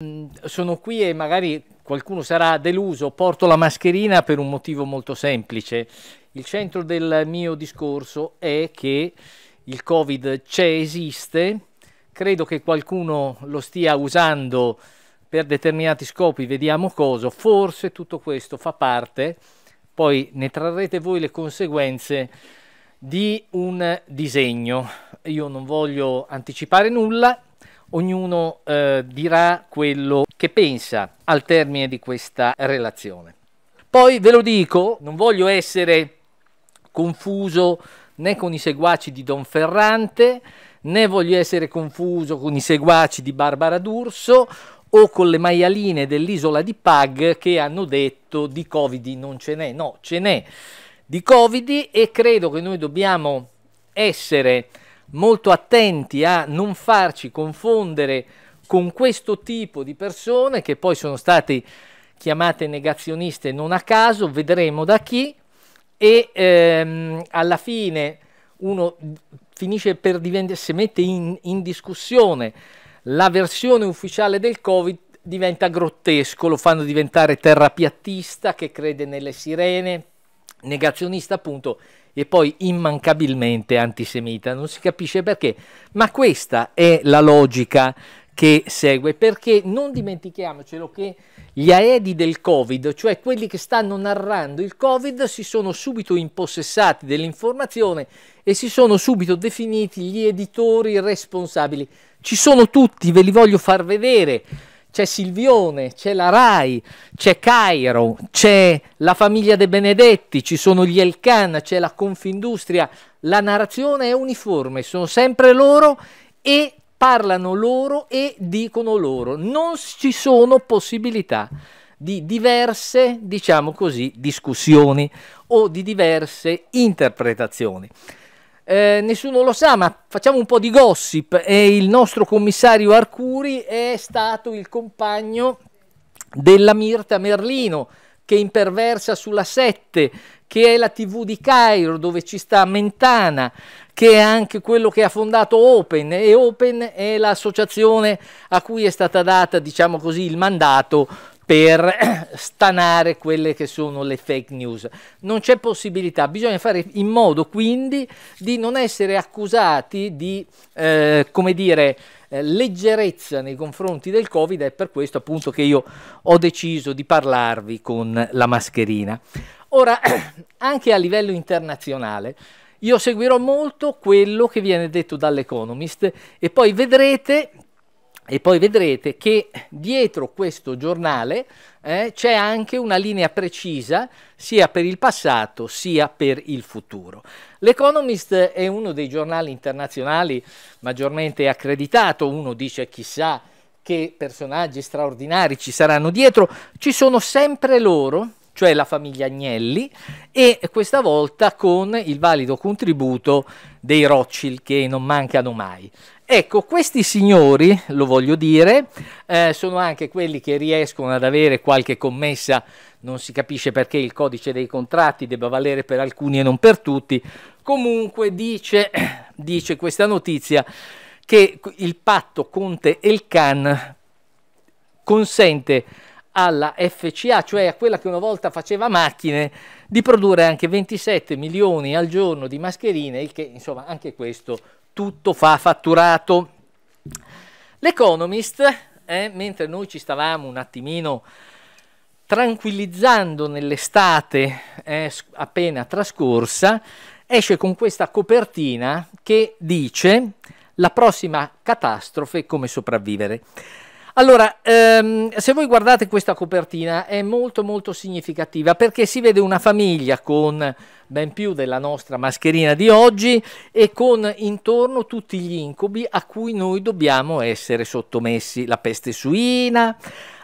Mm, sono qui e magari qualcuno sarà deluso, porto la mascherina per un motivo molto semplice. Il centro del mio discorso è che il Covid c'è, esiste, credo che qualcuno lo stia usando per determinati scopi, vediamo cosa, forse tutto questo fa parte, poi ne trarrete voi le conseguenze di un disegno. Io non voglio anticipare nulla, ognuno eh, dirà quello che pensa al termine di questa relazione. Poi ve lo dico, non voglio essere confuso né con i seguaci di Don Ferrante, né voglio essere confuso con i seguaci di Barbara D'Urso o con le maialine dell'isola di Pag che hanno detto di Covid non ce n'è, no, ce n'è di Covid e credo che noi dobbiamo essere molto attenti a non farci confondere con questo tipo di persone che poi sono state chiamate negazioniste non a caso, vedremo da chi, e ehm, alla fine uno finisce per diventare, se mette in, in discussione la versione ufficiale del Covid, diventa grottesco, lo fanno diventare terrapiattista che crede nelle sirene, negazionista appunto e poi immancabilmente antisemita, non si capisce perché, ma questa è la logica che segue, perché non dimentichiamocelo che gli aedi del Covid, cioè quelli che stanno narrando il Covid, si sono subito impossessati dell'informazione e si sono subito definiti gli editori responsabili. Ci sono tutti, ve li voglio far vedere c'è Silvione, c'è la Rai, c'è Cairo, c'è la famiglia De Benedetti, ci sono gli Elkan, c'è la Confindustria, la narrazione è uniforme, sono sempre loro e parlano loro e dicono loro, non ci sono possibilità di diverse, diciamo così, discussioni o di diverse interpretazioni. Eh, nessuno lo sa, ma facciamo un po' di gossip. E il nostro commissario Arcuri è stato il compagno della Mirta Merlino che imperversa sulla 7, che è la TV di Cairo dove ci sta Mentana, che è anche quello che ha fondato Open e Open è l'associazione a cui è stata data, diciamo così, il mandato per stanare quelle che sono le fake news. Non c'è possibilità, bisogna fare in modo quindi di non essere accusati di, eh, come dire, eh, leggerezza nei confronti del Covid, è per questo appunto che io ho deciso di parlarvi con la mascherina. Ora, anche a livello internazionale, io seguirò molto quello che viene detto dall'Economist e poi vedrete e poi vedrete che dietro questo giornale eh, c'è anche una linea precisa sia per il passato sia per il futuro. L'Economist è uno dei giornali internazionali maggiormente accreditato, uno dice chissà che personaggi straordinari ci saranno dietro, ci sono sempre loro cioè la famiglia Agnelli, e questa volta con il valido contributo dei Rothschild che non mancano mai. Ecco, questi signori, lo voglio dire, eh, sono anche quelli che riescono ad avere qualche commessa, non si capisce perché il codice dei contratti debba valere per alcuni e non per tutti, comunque dice, dice questa notizia che il patto Conte e il CAN consente alla FCA, cioè a quella che una volta faceva macchine, di produrre anche 27 milioni al giorno di mascherine, il che insomma anche questo tutto fa fatturato. L'Economist, eh, mentre noi ci stavamo un attimino tranquillizzando nell'estate eh, appena trascorsa, esce con questa copertina che dice la prossima catastrofe come sopravvivere. Allora, ehm, se voi guardate questa copertina è molto molto significativa perché si vede una famiglia con ben più della nostra mascherina di oggi e con intorno tutti gli incubi a cui noi dobbiamo essere sottomessi. La peste suina,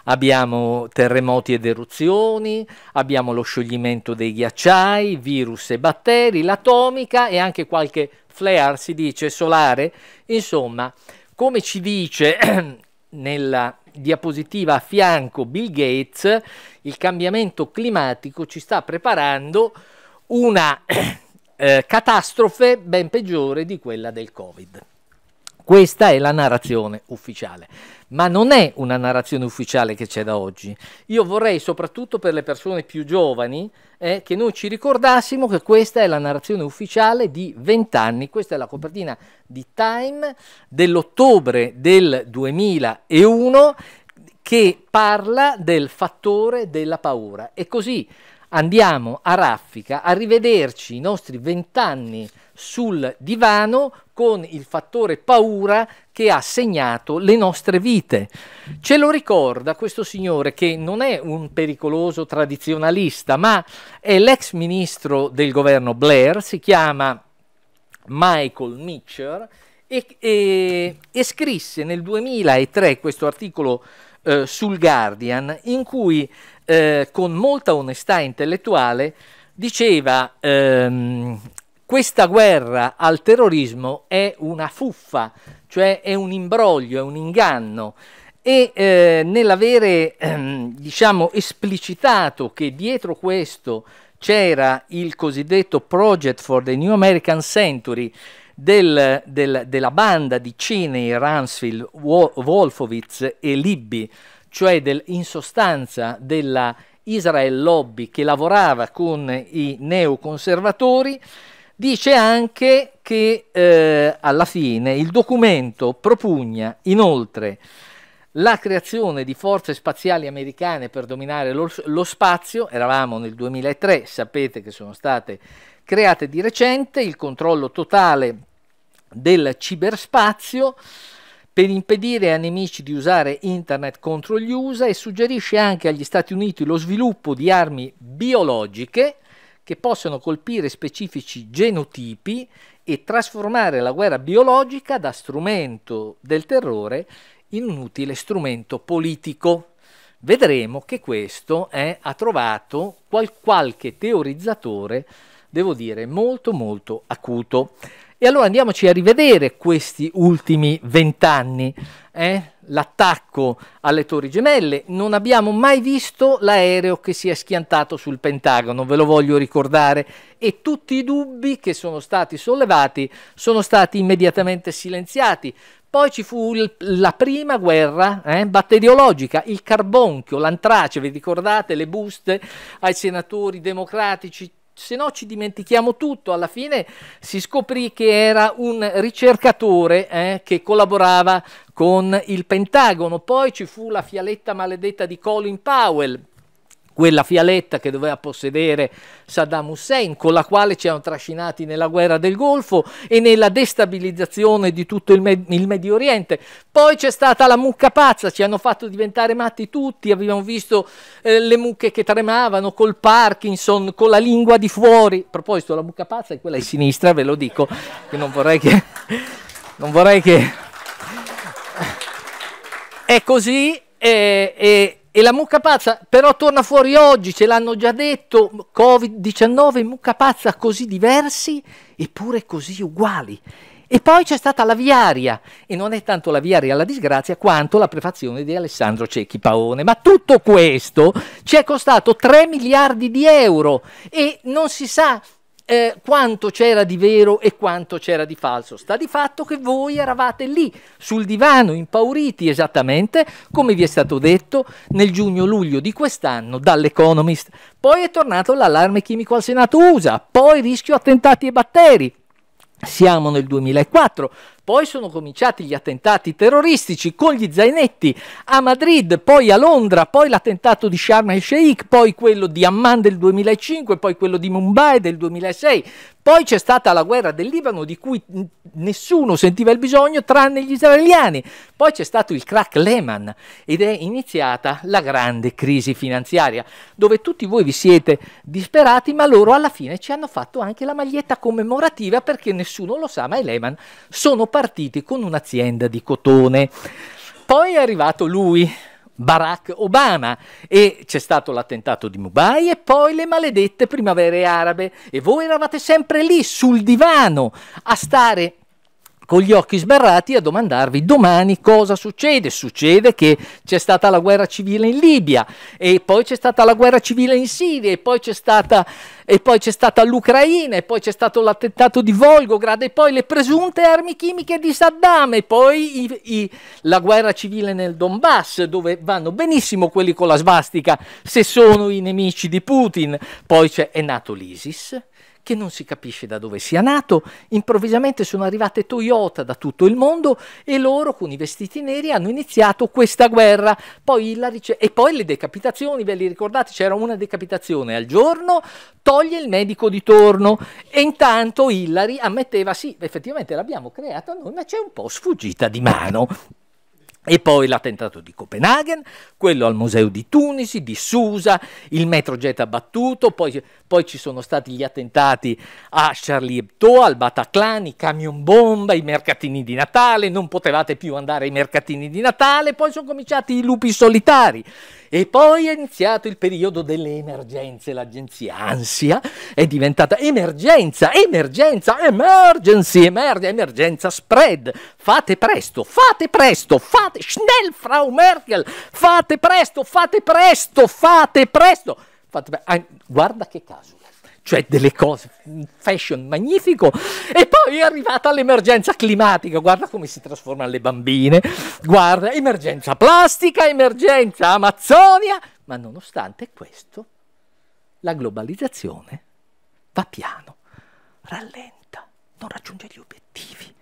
abbiamo terremoti ed eruzioni, abbiamo lo scioglimento dei ghiacciai, virus e batteri, l'atomica e anche qualche flare, si dice, solare. Insomma, come ci dice nella diapositiva a fianco Bill Gates, il cambiamento climatico ci sta preparando una eh, catastrofe ben peggiore di quella del Covid. Questa è la narrazione ufficiale ma non è una narrazione ufficiale che c'è da oggi. Io vorrei, soprattutto per le persone più giovani, eh, che noi ci ricordassimo che questa è la narrazione ufficiale di vent'anni. questa è la copertina di Time dell'ottobre del 2001 che parla del fattore della paura. E così andiamo a raffica a rivederci i nostri vent'anni sul divano con il fattore paura che ha segnato le nostre vite. Ce lo ricorda questo signore che non è un pericoloso tradizionalista, ma è l'ex ministro del governo Blair, si chiama Michael Mitchell e, e, e scrisse nel 2003 questo articolo eh, sul Guardian in cui eh, con molta onestà intellettuale diceva ehm, questa guerra al terrorismo è una fuffa, cioè è un imbroglio, è un inganno e eh, nell'avere ehm, diciamo, esplicitato che dietro questo c'era il cosiddetto Project for the New American Century del, del, della banda di Cheney, Ransfield, Wolfowitz e Libby, cioè del, in sostanza della Israel Lobby che lavorava con i neoconservatori, dice anche che eh, alla fine il documento propugna inoltre la creazione di forze spaziali americane per dominare lo, lo, spazio, eravamo nel 2003, sapete che sono state create di recente, il controllo totale del ciberspazio per impedire a nemici di usare internet contro gli USA e suggerisce anche agli Stati Uniti lo sviluppo di armi biologiche che possono colpire specifici genotipi e trasformare la guerra biologica da strumento del terrore in un utile strumento politico. Vedremo che questo eh, ha trovato qual qualche teorizzatore devo dire, molto molto acuto. E allora andiamoci a rivedere questi ultimi vent'anni, eh? l'attacco alle torri gemelle. Non abbiamo mai visto l'aereo che si è schiantato sul Pentagono, ve lo voglio ricordare, e tutti i dubbi che sono stati sollevati sono stati immediatamente silenziati. Poi ci fu il, la prima guerra eh, batteriologica, il carbonchio, l'antrace, vi ricordate le buste ai senatori democratici, se no ci dimentichiamo tutto. Alla fine si scoprì che era un ricercatore eh, che collaborava con il Pentagono. Poi ci fu la fialetta maledetta di Colin Powell, quella fialetta che doveva possedere Saddam Hussein, con la quale ci hanno trascinati nella guerra del Golfo e nella destabilizzazione di tutto il, Med il Medio Oriente. Poi c'è stata la mucca pazza, ci hanno fatto diventare matti tutti, abbiamo visto eh, le mucche che tremavano col Parkinson, con la lingua di fuori. A proposito, la mucca pazza è quella di sinistra, ve lo dico, che non vorrei che... Non vorrei che... È così eh, e... Eh, eh, e la mucca pazza però torna fuori oggi, ce l'hanno già detto, Covid-19, mucca pazza così diversi eppure così uguali. E poi c'è stata la viaria, e non è tanto la viaria la disgrazia quanto la prefazione di Alessandro Cecchi Paone. Ma tutto questo ci è costato 3 miliardi di euro e non si sa eh, quanto c'era di vero e quanto c'era di falso. Sta di fatto che voi eravate lì, sul divano, impauriti esattamente come vi è stato detto nel giugno-luglio di quest'anno dall'Economist. Poi è tornato l'allarme chimico al Senato USA, poi rischio attentati e batteri. Siamo nel 2004, poi sono cominciati gli attentati terroristici con gli zainetti a Madrid, poi a Londra, poi l'attentato di Sharm el Sheikh, poi quello di Amman del 2005, poi quello di Mumbai del 2006. Poi c'è stata la guerra del Libano di cui nessuno sentiva il bisogno tranne gli israeliani. Poi c'è stato il crack Lehman ed è iniziata la grande crisi finanziaria dove tutti voi vi siete disperati ma loro alla fine ci hanno fatto anche la maglietta commemorativa perché nessuno lo sa ma i Lehman sono partiti con un'azienda di cotone. Poi è arrivato lui, Barack Obama e c'è stato l'attentato di Mumbai e poi le maledette primavere arabe e voi eravate sempre lì sul divano a stare con gli occhi sbarrati a domandarvi domani cosa succede. Succede che c'è stata la guerra civile in Libia e poi c'è stata la guerra civile in Siria e poi c'è stata, stata l'Ucraina e poi c'è stato l'attentato di Volgograd e poi le presunte armi chimiche di Saddam e poi i, i, la guerra civile nel Donbass dove vanno benissimo quelli con la svastica se sono i nemici di Putin. Poi è nato l'ISIS che non si capisce da dove sia nato, improvvisamente sono arrivate Toyota da tutto il mondo e loro con i vestiti neri hanno iniziato questa guerra. Poi e poi le decapitazioni, ve li ricordate? C'era una decapitazione al giorno, toglie il medico di torno e intanto Hillary ammetteva sì, effettivamente l'abbiamo creata noi, ma c'è un po' sfuggita di mano. E poi l'attentato di Copenaghen, quello al Museo di Tunisi, di Susa, il metrojet abbattuto, poi, poi, ci sono stati gli attentati a Charlie Hebdo, al Bataclan, i camion bomba, i mercatini di Natale, non potevate più andare ai mercatini di Natale, poi sono cominciati i lupi solitari, e poi è iniziato il periodo delle emergenze, l'agenzia Ansia è diventata emergenza, emergenza, emergency, emergenza, emergenza spread. Fate presto, fate presto, fate schnell Frau Merkel, fate presto, fate presto, fate presto. Fate ah, guarda che caso cioè delle cose, fashion magnifico, e poi è arrivata l'emergenza climatica, guarda come si trasformano le bambine, guarda, emergenza plastica, emergenza Amazzonia, ma nonostante questo la globalizzazione va piano, rallenta, non raggiunge gli obiettivi,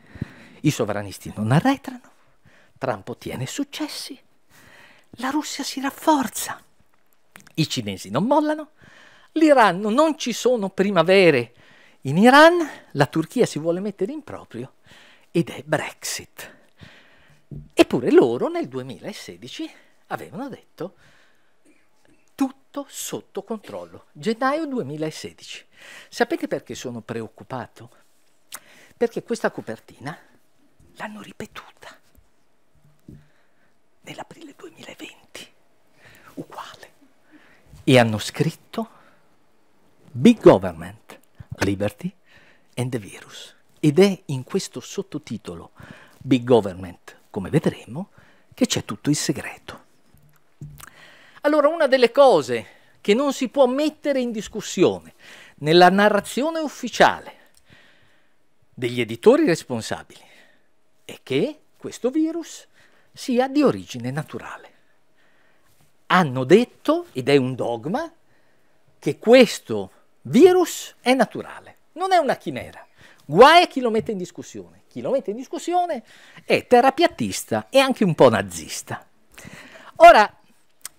i sovranisti non arretrano, Trump ottiene successi, la Russia si rafforza, i cinesi non mollano, L'Iran non ci sono primavere. In Iran la Turchia si vuole mettere in proprio ed è Brexit. Eppure loro nel 2016 avevano detto tutto sotto controllo, gennaio 2016. Sapete perché sono preoccupato? Perché questa copertina l'hanno ripetuta nell'aprile 2020, uguale. E hanno scritto Big Government, Liberty and the Virus. Ed è in questo sottotitolo Big Government, come vedremo, che c'è tutto il segreto. Allora, una delle cose che non si può mettere in discussione nella narrazione ufficiale degli editori responsabili è che questo virus sia di origine naturale. Hanno detto, ed è un dogma, che questo virus virus è naturale, non è una chimera. Guai a chi lo mette in discussione. Chi lo mette in discussione è terapiattista e anche un po' nazista. Ora,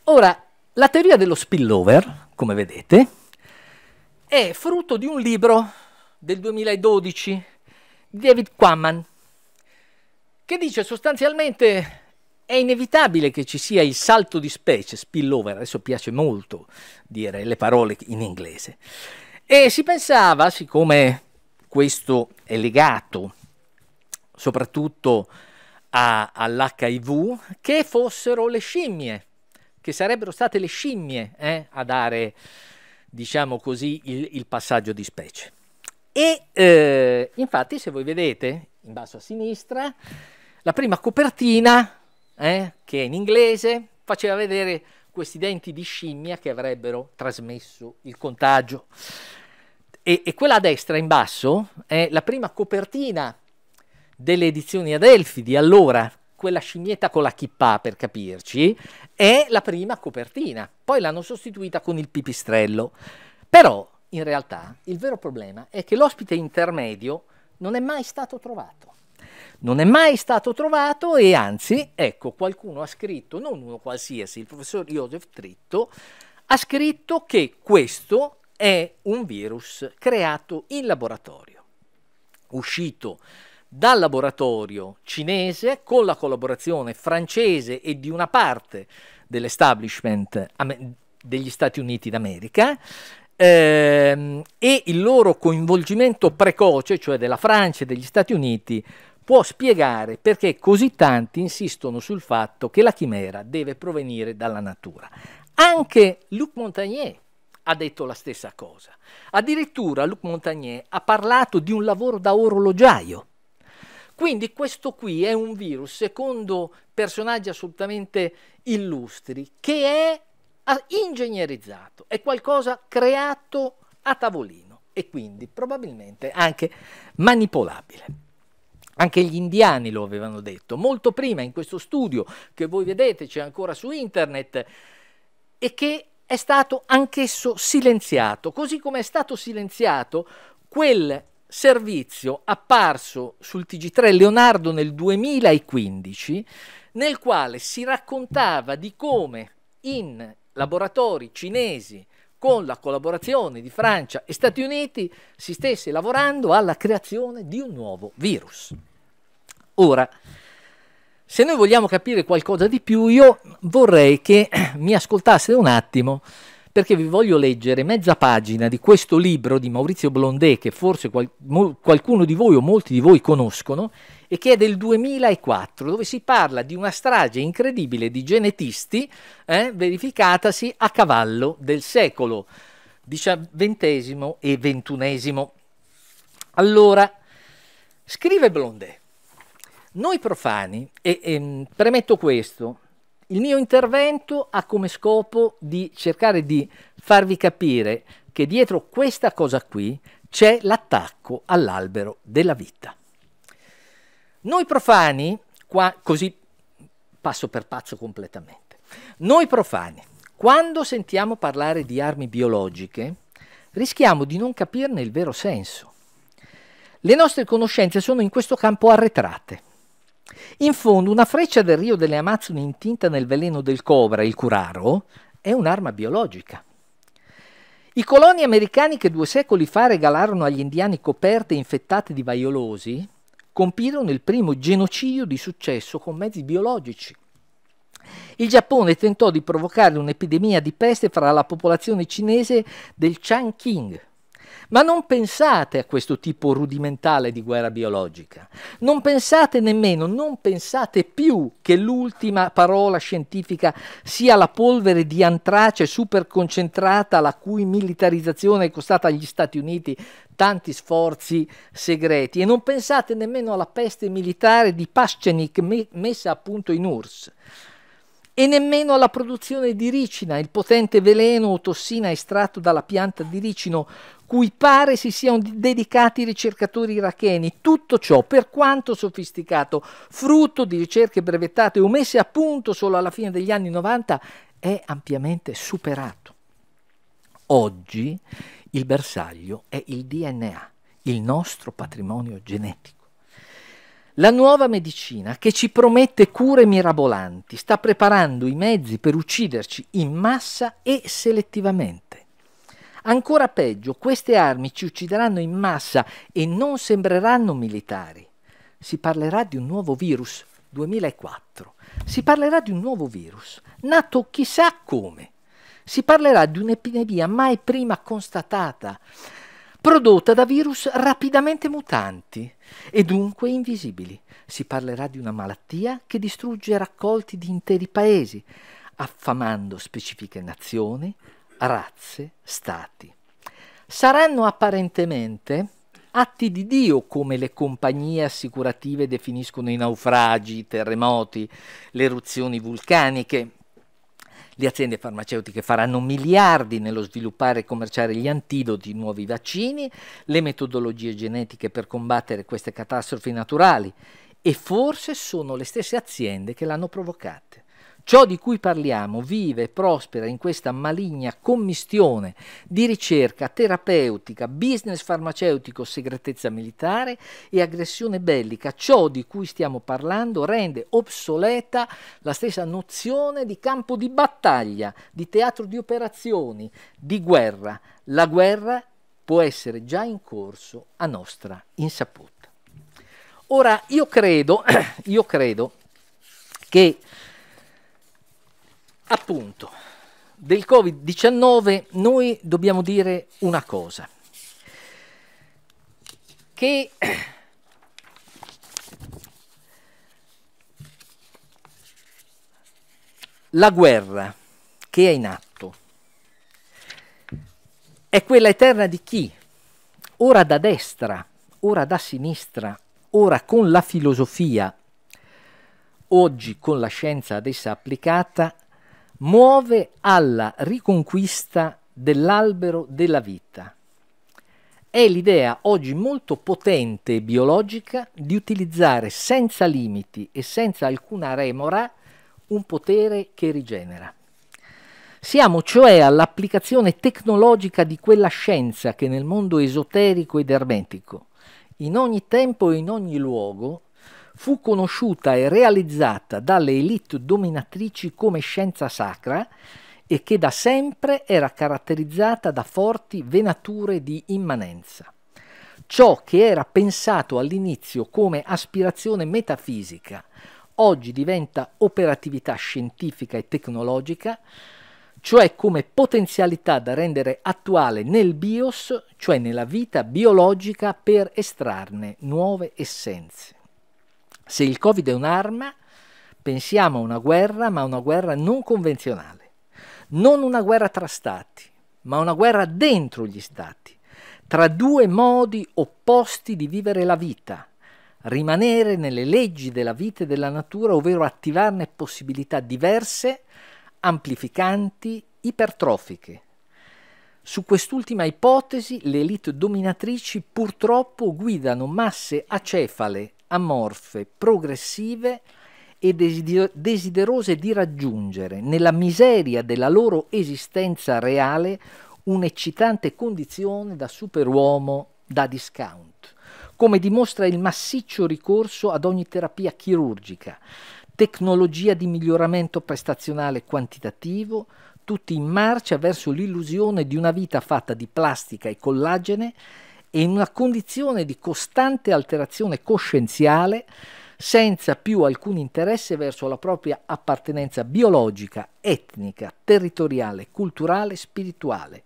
ora la teoria dello spillover, come vedete, è frutto di un libro del 2012 di David Quamman che dice sostanzialmente è inevitabile che ci sia il salto di specie, spillover, adesso piace molto dire le parole in inglese. E si pensava, siccome questo è legato soprattutto all'HIV, che fossero le scimmie, che sarebbero state le scimmie eh, a dare, diciamo così, il, il passaggio di specie. E eh, infatti, se voi vedete in basso a sinistra, la prima copertina eh, che in inglese faceva vedere questi denti di scimmia che avrebbero trasmesso il contagio. E, e, quella a destra in basso è la prima copertina delle edizioni Adelphi di allora, quella scimmietta con la chippa per capirci, è la prima copertina, poi l'hanno sostituita con il pipistrello. Però in realtà il vero problema è che l'ospite intermedio non è mai stato trovato. Non è mai stato trovato e anzi, ecco, qualcuno ha scritto, non uno qualsiasi, il professor Joseph Tritto, ha scritto che questo è un virus creato in laboratorio, uscito dal laboratorio cinese con la collaborazione francese e di una parte dell'establishment degli Stati Uniti d'America ehm, e il loro coinvolgimento precoce, cioè della Francia e degli Stati Uniti, può spiegare perché così tanti insistono sul fatto che la chimera deve provenire dalla natura. Anche Luc Montagnier ha detto la stessa cosa. Addirittura Luc Montagnier ha parlato di un lavoro da orologiaio. Quindi questo qui è un virus, secondo personaggi assolutamente illustri, che è ingegnerizzato, è qualcosa creato a tavolino e quindi probabilmente anche manipolabile. Anche gli indiani lo avevano detto molto prima in questo studio che voi vedete c'è ancora su internet e che è stato anch'esso silenziato, così come è stato silenziato quel servizio apparso sul TG3 Leonardo nel 2015 nel quale si raccontava di come in laboratori cinesi con la collaborazione di Francia e Stati Uniti si stesse lavorando alla creazione di un nuovo virus. Ora, se noi vogliamo capire qualcosa di più, io vorrei che mi ascoltasse un attimo perché vi voglio leggere mezza pagina di questo libro di Maurizio Blondet che forse qual qualcuno di voi o molti di voi conoscono e che è del 2004 dove si parla di una strage incredibile di genetisti eh, verificatasi a cavallo del secolo XX e XXI. Allora, scrive Blondet, noi profani, e, e ehm, premetto questo, il mio intervento ha come scopo di cercare di farvi capire che dietro questa cosa qui c'è l'attacco all'albero della vita. Noi profani, qua, così passo per passo completamente, noi profani, quando sentiamo parlare di armi biologiche, rischiamo di non capirne il vero senso. Le nostre conoscenze sono in questo campo arretrate in fondo, una freccia del rio delle Amazzoni intinta nel veleno del cobra, il curaro, è un'arma biologica. I coloni americani che due secoli fa regalarono agli indiani coperte infettate di vaiolosi compirono il primo genocidio di successo con mezzi biologici. Il Giappone tentò di provocare un'epidemia di peste fra la popolazione cinese del Changqing, ma non pensate a questo tipo rudimentale di guerra biologica, non pensate nemmeno, non pensate più che l'ultima parola scientifica sia la polvere di antrace superconcentrata la cui militarizzazione è costata agli Stati Uniti tanti sforzi segreti e non pensate nemmeno alla peste militare di Paschenik me messa a punto in URSS e nemmeno alla produzione di ricina, il potente veleno o tossina estratto dalla pianta di ricino, cui pare si siano dedicati i ricercatori iracheni. Tutto ciò, per quanto sofisticato, frutto di ricerche brevettate o messe a punto solo alla fine degli anni 90, è ampiamente superato. Oggi il bersaglio è il DNA, il nostro patrimonio genetico. La nuova medicina, che ci promette cure mirabolanti, sta preparando i mezzi per ucciderci in massa e selettivamente. Ancora peggio, queste armi ci uccideranno in massa e non sembreranno militari. Si parlerà di un nuovo virus, 2004. Si parlerà di un nuovo virus, nato chissà come. Si parlerà di un'epidemia mai prima constatata prodotta da virus rapidamente mutanti e dunque invisibili. Si parlerà di una malattia che distrugge raccolti di interi paesi, affamando specifiche nazioni, razze, stati. Saranno apparentemente atti di Dio come le compagnie assicurative definiscono i naufragi, i terremoti, le eruzioni vulcaniche, le aziende farmaceutiche faranno miliardi nello sviluppare e commerciare gli antidoti, nuovi vaccini, le metodologie genetiche per combattere queste catastrofi naturali e forse sono le stesse aziende che l'hanno provocata. Ciò di cui parliamo vive e prospera in questa maligna commistione di ricerca terapeutica, business farmaceutico, segretezza militare e aggressione bellica. Ciò di cui stiamo parlando rende obsoleta la stessa nozione di campo di battaglia, di teatro di operazioni, di guerra. La guerra può essere già in corso a nostra insaputa. Ora, io credo, io credo che appunto, del Covid-19 noi dobbiamo dire una cosa, che la guerra che è in atto è quella eterna di chi, ora da destra, ora da sinistra, ora con la filosofia, oggi con la scienza ad essa applicata, muove alla riconquista dell'albero della vita. È l'idea oggi molto potente e biologica di utilizzare senza limiti e senza alcuna remora un potere che rigenera. Siamo cioè all'applicazione tecnologica di quella scienza che nel mondo esoterico ed ermetico, in ogni tempo e in ogni luogo, fu conosciuta e realizzata dalle elite dominatrici come scienza sacra e che da sempre era caratterizzata da forti venature di immanenza. Ciò che era pensato all'inizio come aspirazione metafisica oggi diventa operatività scientifica e tecnologica, cioè come potenzialità da rendere attuale nel bios, cioè nella vita biologica, per estrarne nuove essenze. Se il Covid è un'arma, pensiamo a una guerra, ma una guerra non convenzionale, non una guerra tra stati, ma una guerra dentro gli stati, tra due modi opposti di vivere la vita, rimanere nelle leggi della vita e della natura, ovvero attivarne possibilità diverse, amplificanti, ipertrofiche. Su quest'ultima ipotesi le elite dominatrici purtroppo guidano masse acefale, amorfe, progressive e desiderose di raggiungere, nella miseria della loro esistenza reale, un'eccitante condizione da superuomo, da discount, come dimostra il massiccio ricorso ad ogni terapia chirurgica, tecnologia di miglioramento prestazionale quantitativo, tutti in marcia verso l'illusione di una vita fatta di plastica e collagene e in una condizione di costante alterazione coscienziale senza più alcun interesse verso la propria appartenenza biologica, etnica, territoriale, culturale, spirituale.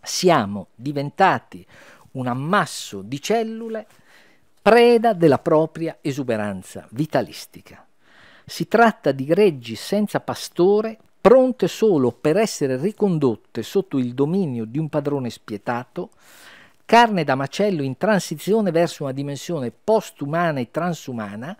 Siamo diventati un ammasso di cellule preda della propria esuberanza vitalistica. Si tratta di greggi senza pastore, pronte solo per essere ricondotte sotto il dominio di un padrone spietato, carne da macello in transizione verso una dimensione postumana e transumana,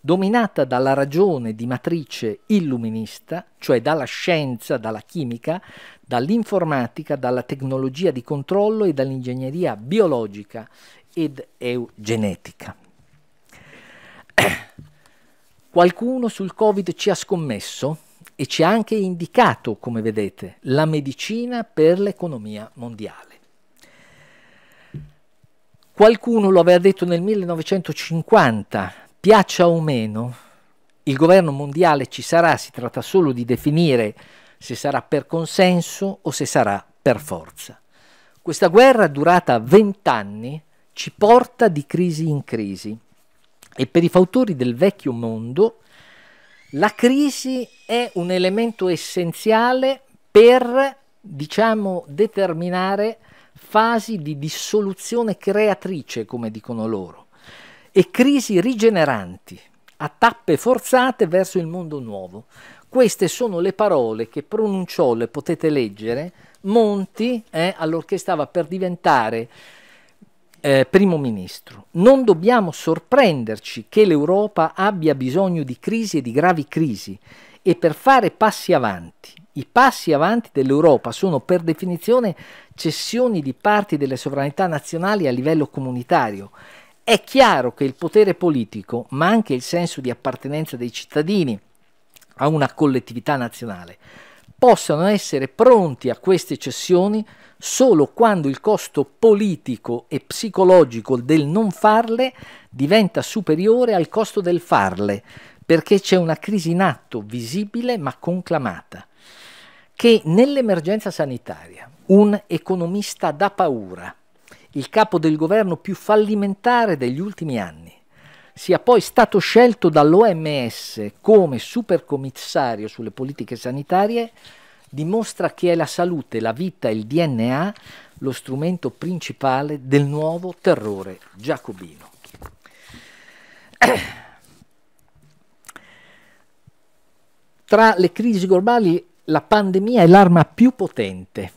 dominata dalla ragione di matrice illuminista, cioè dalla scienza, dalla chimica, dall'informatica, dalla tecnologia di controllo e dall'ingegneria biologica ed eugenetica. Qualcuno sul Covid ci ha scommesso e ci ha anche indicato, come vedete, la medicina per l'economia mondiale. Qualcuno lo aveva detto nel 1950, piaccia o meno, il governo mondiale ci sarà, si tratta solo di definire se sarà per consenso o se sarà per forza. Questa guerra durata 20 anni ci porta di crisi in crisi e per i fautori del vecchio mondo la crisi è un elemento essenziale per, diciamo, determinare fasi di dissoluzione creatrice, come dicono loro, e crisi rigeneranti, a tappe forzate verso il mondo nuovo. Queste sono le parole che pronunciò, le potete leggere, Monti eh, allorché stava per diventare eh, primo ministro. Non dobbiamo sorprenderci che l'Europa abbia bisogno di crisi e di gravi crisi, e per fare passi avanti. I passi avanti dell'Europa sono per definizione cessioni di parti delle sovranità nazionali a livello comunitario. È chiaro che il potere politico, ma anche il senso di appartenenza dei cittadini a una collettività nazionale, possano essere pronti a queste cessioni solo quando il costo politico e psicologico del non farle diventa superiore al costo del farle, perché c'è una crisi in atto visibile ma conclamata, che nell'emergenza sanitaria un economista da paura, il capo del governo più fallimentare degli ultimi anni, sia poi stato scelto dall'OMS come supercommissario sulle politiche sanitarie, dimostra che è la salute, la vita e il DNA lo strumento principale del nuovo terrore giacobino. Tra le crisi globali la pandemia è l'arma più potente,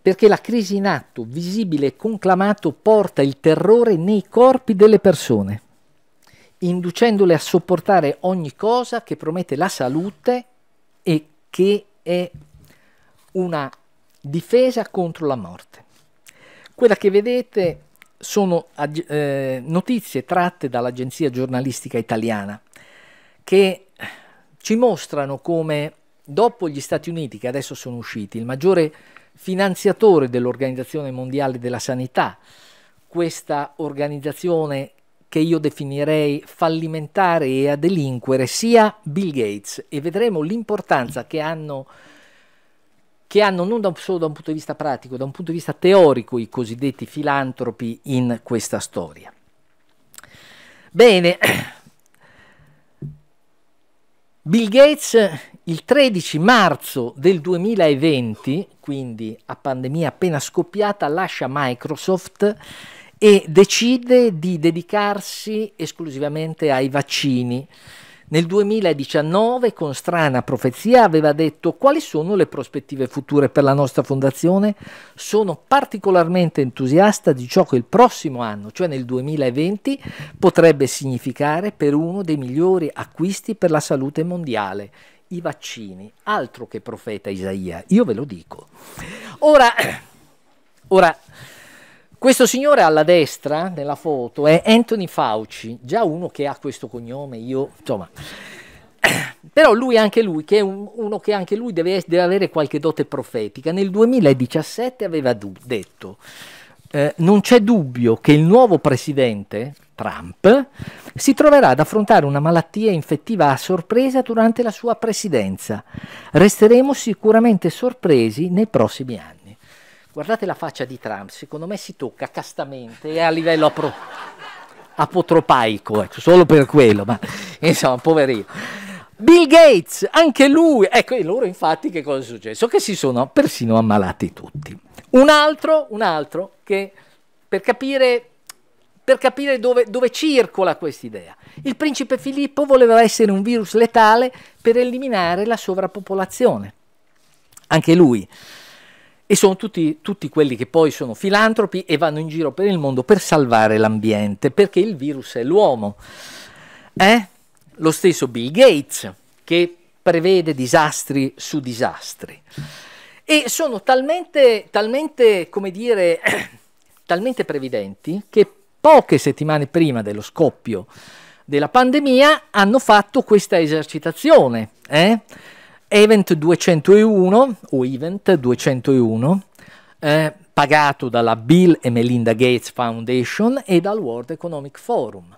perché la crisi in atto, visibile e conclamato, porta il terrore nei corpi delle persone, inducendole a sopportare ogni cosa che promette la salute e che è una difesa contro la morte. Quella che vedete sono eh, notizie tratte dall'agenzia giornalistica italiana che ci mostrano come dopo gli Stati Uniti, che adesso sono usciti, il maggiore finanziatore dell'Organizzazione Mondiale della Sanità, questa organizzazione che io definirei fallimentare e a delinquere, sia Bill Gates e vedremo l'importanza che hanno, che hanno non da, solo da un punto di vista pratico, da un punto di vista teorico i cosiddetti filantropi in questa storia. Bene, Bill Gates il 13 marzo del 2020, quindi a pandemia appena scoppiata, lascia Microsoft e decide di dedicarsi esclusivamente ai vaccini. Nel 2019, con strana profezia, aveva detto quali sono le prospettive future per la nostra fondazione. Sono particolarmente entusiasta di ciò che il prossimo anno, cioè nel 2020, potrebbe significare per uno dei migliori acquisti per la salute mondiale. I vaccini, altro che profeta Isaia, io ve lo dico. Ora, ora questo signore alla destra nella foto è Anthony Fauci, già uno che ha questo cognome, io insomma. Però lui anche lui, che è un, uno che anche lui deve, deve, avere qualche dote profetica, nel 2017 aveva detto, eh, non c'è dubbio che il nuovo presidente, Trump, si troverà ad affrontare una malattia infettiva a sorpresa durante la sua presidenza. Resteremo sicuramente sorpresi nei prossimi anni. Guardate la faccia di Trump, secondo me si tocca castamente e a livello apro- apotropaico, ecco, solo per quello, ma insomma, poverino. Bill Gates, anche lui, ecco, e loro infatti che cosa è successo? Che si sono persino ammalati tutti. Un altro, un altro che per capire per capire dove, dove circola questa idea. Il principe Filippo voleva essere un virus letale per eliminare la sovrappopolazione. Anche lui e sono tutti, tutti quelli che poi sono filantropi e vanno in giro per il mondo per salvare l'ambiente, perché il virus è l'uomo. Eh? Lo stesso Bill Gates che prevede disastri su disastri. E sono talmente, talmente come dire, talmente previdenti che poche settimane prima dello scoppio della pandemia hanno fatto questa esercitazione. Eh? Event 201 o Event 201 eh, pagato dalla Bill e Melinda Gates Foundation e dal World Economic Forum.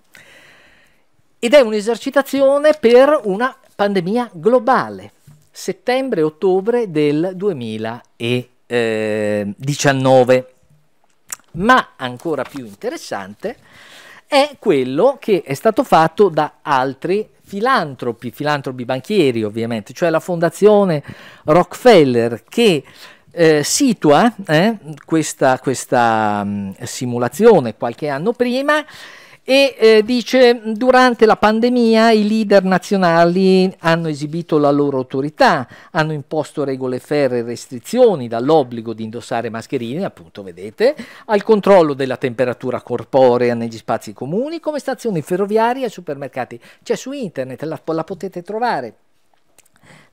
Ed è un'esercitazione per una pandemia globale, settembre-ottobre del 2019. Ma ancora più interessante è quello che è stato fatto da altri filantropi, filantropi banchieri ovviamente, cioè la fondazione Rockefeller che eh, situa eh, questa, questa mh, mm, simulazione qualche anno prima e eh, dice durante la pandemia i leader nazionali hanno esibito la loro autorità, hanno imposto regole ferre e restrizioni dall'obbligo di indossare mascherine, appunto vedete, al controllo della temperatura corporea negli spazi comuni come stazioni ferroviarie e supermercati. C'è su internet, la, la potete trovare.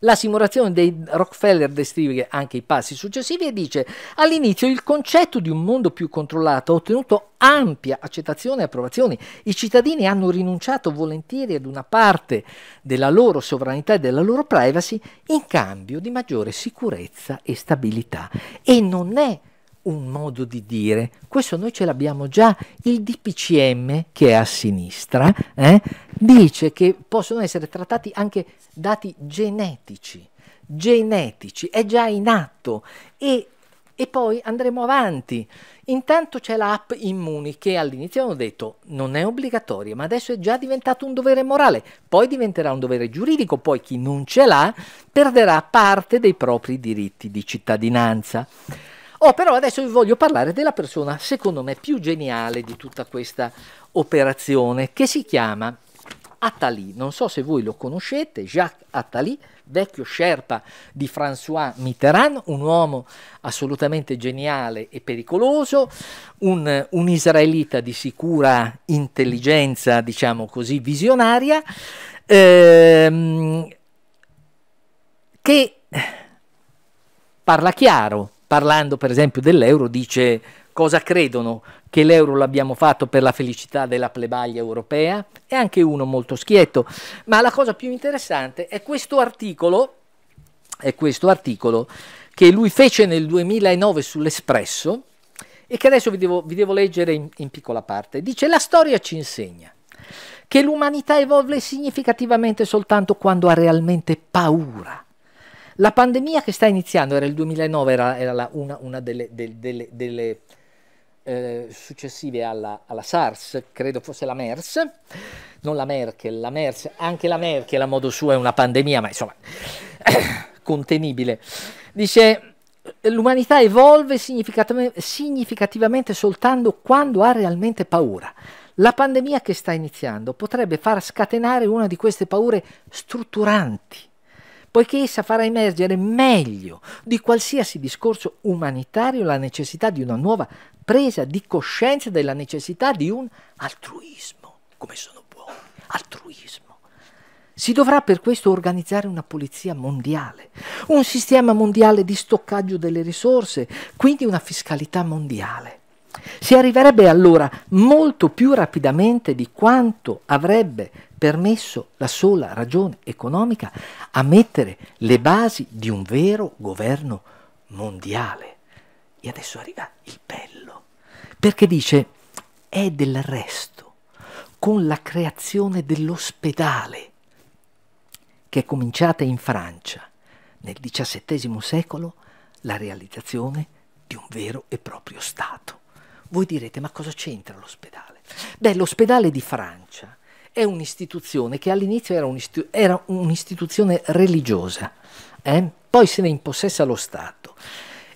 La simulazione dei Rockefeller descrive anche i passi successivi e dice all'inizio il concetto di un mondo più controllato ha ottenuto ampia accettazione e approvazione. I cittadini hanno rinunciato volentieri ad una parte della loro sovranità e della loro privacy in cambio di maggiore sicurezza e stabilità. E non è un modo di dire, questo noi ce l'abbiamo già, il DPCM che è a sinistra eh, dice che possono essere trattati anche dati genetici, genetici, è già in atto e, e poi andremo avanti. Intanto c'è l'app Immuni che all'inizio hanno detto non è obbligatoria, ma adesso è già diventato un dovere morale, poi diventerà un dovere giuridico, poi chi non ce l'ha perderà parte dei propri diritti di cittadinanza. Oh, però adesso vi voglio parlare della persona, secondo me, più geniale di tutta questa operazione, che si chiama Attali. Non so se voi lo conoscete, Jacques Attali, vecchio sherpa di François Mitterrand, un uomo assolutamente geniale e pericoloso, un, un israelita di sicura intelligenza, diciamo così, visionaria, ehm, che parla chiaro, parlando per esempio dell'euro, dice cosa credono che l'euro l'abbiamo fatto per la felicità della plebaglia europea è anche uno molto schietto. Ma la cosa più interessante è questo articolo, è questo articolo che lui fece nel 2009 sull'Espresso e che adesso vi devo, vi devo leggere in, in piccola parte. Dice la storia ci insegna che l'umanità evolve significativamente soltanto quando ha realmente paura la pandemia che sta iniziando era il 2009, era, era la, una, una, delle, del, delle, delle eh, successive alla, alla, SARS, credo fosse la MERS, non la Merkel, la MERS, anche la Merkel a modo suo è una pandemia, ma insomma, contenibile. Dice, l'umanità evolve significativamente, significativamente soltanto quando ha realmente paura. La pandemia che sta iniziando potrebbe far scatenare una di queste paure strutturanti poiché essa farà emergere meglio di qualsiasi discorso umanitario la necessità di una nuova presa di coscienza della necessità di un altruismo, come sono buoni, altruismo. Si dovrà per questo organizzare una polizia mondiale, un sistema mondiale di stoccaggio delle risorse, quindi una fiscalità mondiale. Si arriverebbe allora molto più rapidamente di quanto avrebbe permesso la sola ragione economica a mettere le basi di un vero governo mondiale. E adesso arriva il bello, perché dice è del resto con la creazione dell'ospedale, che è cominciata in Francia nel XVII secolo, la realizzazione di un vero e proprio Stato. Voi direte, ma cosa c'entra l'ospedale? Beh, l'ospedale di Francia è un'istituzione che all'inizio era, un'istituzione religiosa, eh? poi se ne impossessa lo Stato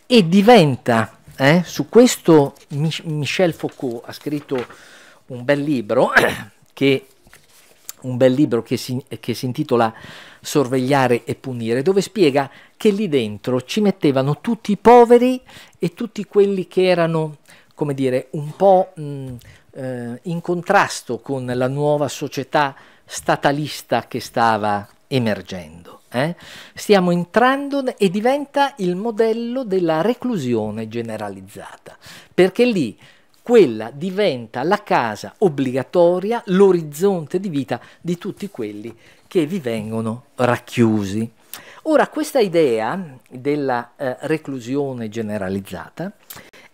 e diventa, eh? su questo Michel Foucault ha scritto un bel libro che, un bel libro che, si, che si intitola Sorvegliare e punire, dove spiega che lì dentro ci mettevano tutti i poveri e tutti quelli che erano, come dire, un po' mh, eh, in contrasto con la nuova società statalista che stava emergendo. Eh? Stiamo entrando e diventa il modello della reclusione generalizzata, perché lì quella diventa la casa obbligatoria, l'orizzonte di vita di tutti quelli che vi vengono racchiusi. Ora, questa idea della eh, reclusione generalizzata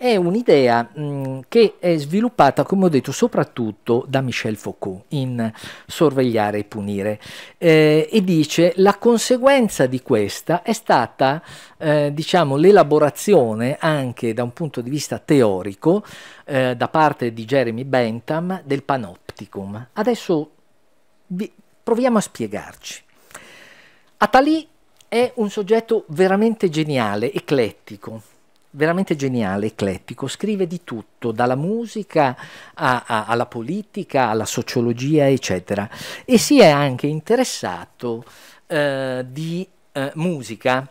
è un'idea mh, mm, che è sviluppata, come ho detto, soprattutto da Michel Foucault in Sorvegliare e punire eh, e dice la conseguenza di questa è stata eh, diciamo, l'elaborazione anche da un punto di vista teorico eh, da parte di Jeremy Bentham del panopticum. Adesso vi, proviamo a spiegarci. Atali è un soggetto veramente geniale, eclettico, veramente geniale, eclettico, scrive di tutto, dalla musica a, a, alla politica, alla sociologia, eccetera, e si è anche interessato eh, di eh, musica.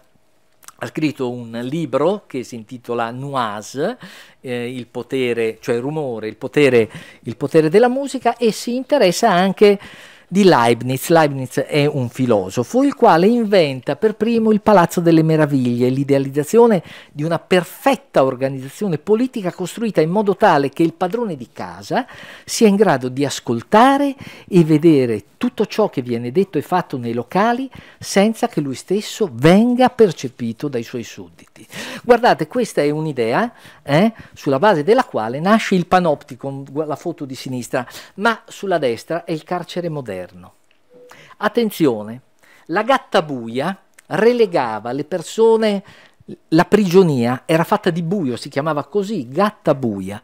Ha scritto un libro che si intitola Noise, eh, il potere, cioè rumore, il potere, il potere della musica e si interessa anche di Leibniz. Leibniz è un filosofo il quale inventa per primo il Palazzo delle Meraviglie, l'idealizzazione di una perfetta organizzazione politica costruita in modo tale che il padrone di casa sia in grado di ascoltare e vedere tutto ciò che viene detto e fatto nei locali senza che lui stesso venga percepito dai suoi sudditi. Guardate, questa è un'idea eh, sulla base della quale nasce il panopticon, la foto di sinistra, ma sulla destra è il carcere moderno all'interno. Attenzione, la gattabuia relegava le persone la prigionia era fatta di buio, si chiamava così, gatta buia.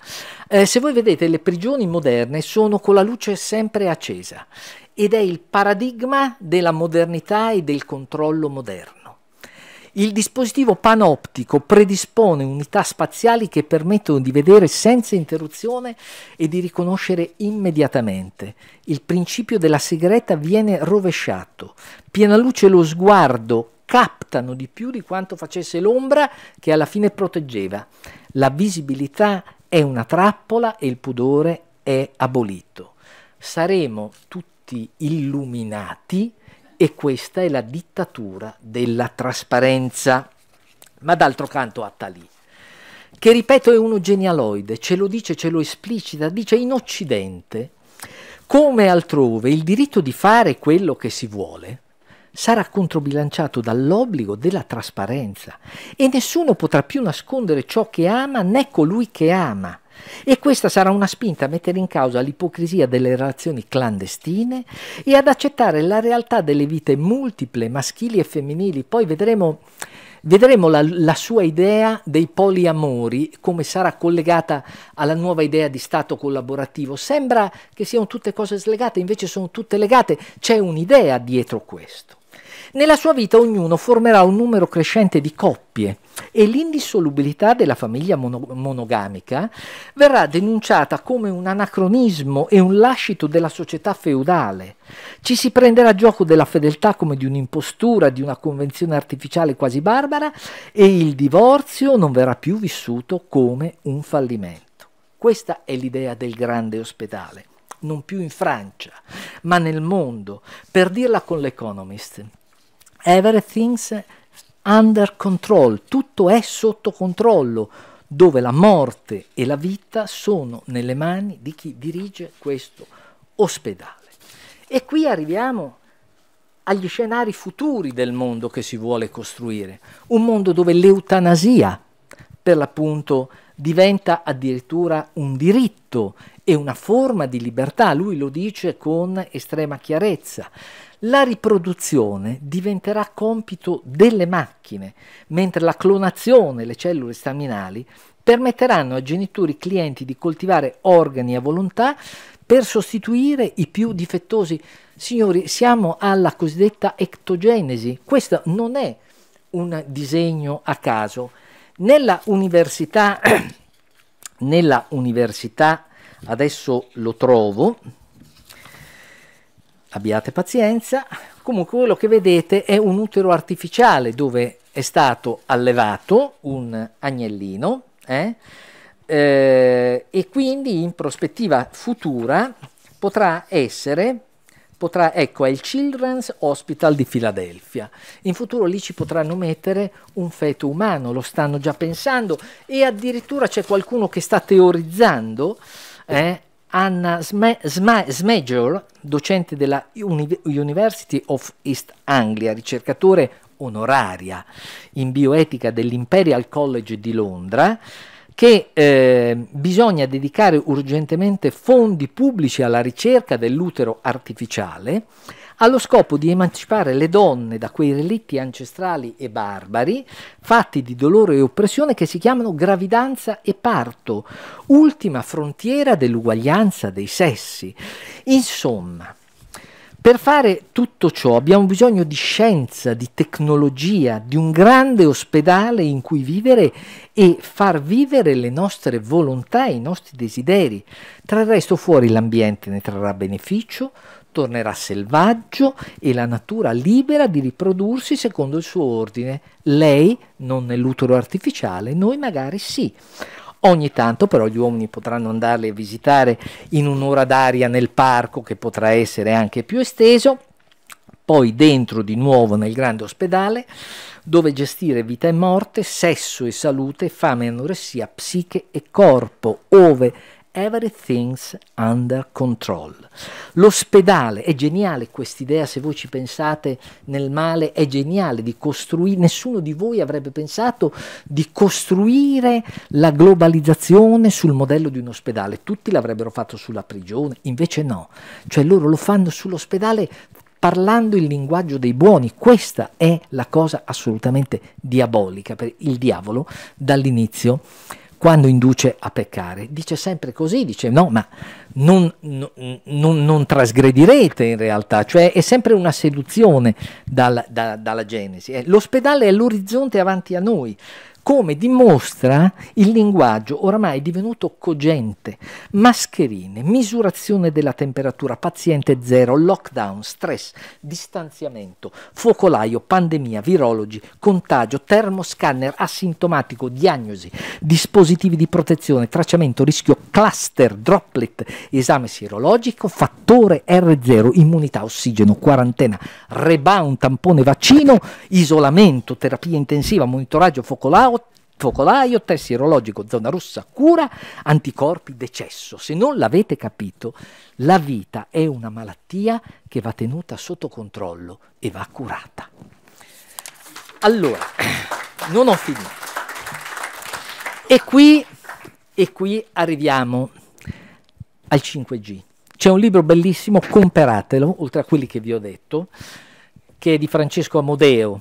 Eh, se voi vedete le prigioni moderne sono con la luce sempre accesa ed è il paradigma della modernità e del controllo moderno. Il dispositivo panoptico predispone unità spaziali che permettono di vedere senza interruzione e di riconoscere immediatamente. Il principio della segreta viene rovesciato. Piena luce lo sguardo captano di più di quanto facesse l'ombra che alla fine proteggeva. La visibilità è una trappola e il pudore è abolito. Saremo tutti illuminati e questa è la dittatura della trasparenza. Ma d'altro canto Attali, che ripeto è uno genialoide, ce lo dice, ce lo esplicita, dice in Occidente, come altrove, il diritto di fare quello che si vuole sarà controbilanciato dall'obbligo della trasparenza e nessuno potrà più nascondere ciò che ama né colui che ama e questa sarà una spinta a mettere in causa l'ipocrisia delle relazioni clandestine e ad accettare la realtà delle vite multiple, maschili e femminili. Poi vedremo, vedremo la, la sua idea dei poliamori, come sarà collegata alla nuova idea di Stato collaborativo. Sembra che siano tutte cose slegate, invece sono tutte legate. C'è un'idea dietro questo. Nella sua vita ognuno formerà un numero crescente di coppie e l'indissolubilità della famiglia mono monogamica verrà denunciata come un anacronismo e un lascito della società feudale. Ci si prenderà gioco della fedeltà come di un'impostura, di una convenzione artificiale quasi barbara e il divorzio non verrà più vissuto come un fallimento. Questa è l'idea del grande ospedale, non più in Francia, ma nel mondo, per dirla con l'Economist everything's under control, tutto è sotto controllo, dove la morte e la vita sono nelle mani di chi dirige questo ospedale. E qui arriviamo agli scenari futuri del mondo che si vuole costruire, un mondo dove l'eutanasia, per l'appunto, diventa addirittura un diritto e una forma di libertà, lui lo dice con estrema chiarezza la riproduzione diventerà compito delle macchine, mentre la clonazione, le cellule staminali, permetteranno a genitori clienti di coltivare organi a volontà per sostituire i più difettosi. Signori, siamo alla cosiddetta ectogenesi. Questo non è un disegno a caso. Nella università, nella università adesso lo trovo, abbiate pazienza, comunque quello che vedete è un utero artificiale dove è stato allevato un agnellino eh? Eh, e quindi in prospettiva futura potrà essere potrà, ecco, è il Children's Hospital di Filadelfia. In futuro lì ci potranno mettere un feto umano, lo stanno già pensando e addirittura c'è qualcuno che sta teorizzando eh, Anna Sme, docente della University of East Anglia, ricercatore onoraria in bioetica dell'Imperial College di Londra, che eh, bisogna dedicare urgentemente fondi pubblici alla ricerca dell'utero artificiale allo scopo di emancipare le donne da quei relitti ancestrali e barbari, fatti di dolore e oppressione che si chiamano gravidanza e parto, ultima frontiera dell'uguaglianza dei sessi. Insomma, per fare tutto ciò abbiamo bisogno di scienza, di tecnologia, di un grande ospedale in cui vivere e far vivere le nostre volontà e i nostri desideri. Tra il resto fuori l'ambiente ne trarrà beneficio, tornerà selvaggio e la natura libera di riprodursi secondo il suo ordine. Lei non nell'utero artificiale, noi magari sì. Ogni tanto però gli uomini potranno andarli a visitare in un'ora d'aria nel parco che potrà essere anche più esteso, poi dentro di nuovo nel grande ospedale dove gestire vita e morte, sesso e salute, fame e anoressia, psiche e corpo, ove Everything's Under Control. L'ospedale è geniale questa idea, se voi ci pensate nel male, è geniale di costruire, nessuno di voi avrebbe pensato di costruire la globalizzazione sul modello di un ospedale, tutti l'avrebbero fatto sulla prigione, invece no, cioè loro lo fanno sull'ospedale parlando il linguaggio dei buoni. Questa è la cosa assolutamente diabolica per il diavolo dall'inizio quando induce a peccare. Dice sempre così, dice no, ma non, no, non, non trasgredirete in realtà, cioè è sempre una seduzione dal, da, dalla Genesi. Eh, L'ospedale è l'orizzonte avanti a noi, come dimostra il linguaggio oramai divenuto cogente. Mascherine, misurazione della temperatura, paziente zero, lockdown, stress, distanziamento, focolaio, pandemia, virologi, contagio, termoscanner, asintomatico, diagnosi, dispositivi di protezione, tracciamento, rischio, cluster, droplet, esame sierologico, fattore R0, immunità, ossigeno, quarantena, rebound, tampone, vaccino, isolamento, terapia intensiva, monitoraggio, focolaio, focolaio, test sierologico, zona rossa, cura, anticorpi, decesso. Se non l'avete capito, la vita è una malattia che va tenuta sotto controllo e va curata. Allora, non ho finito. E qui, e qui arriviamo al 5G. C'è un libro bellissimo, comperatelo, oltre a quelli che vi ho detto, che è di Francesco Amodeo,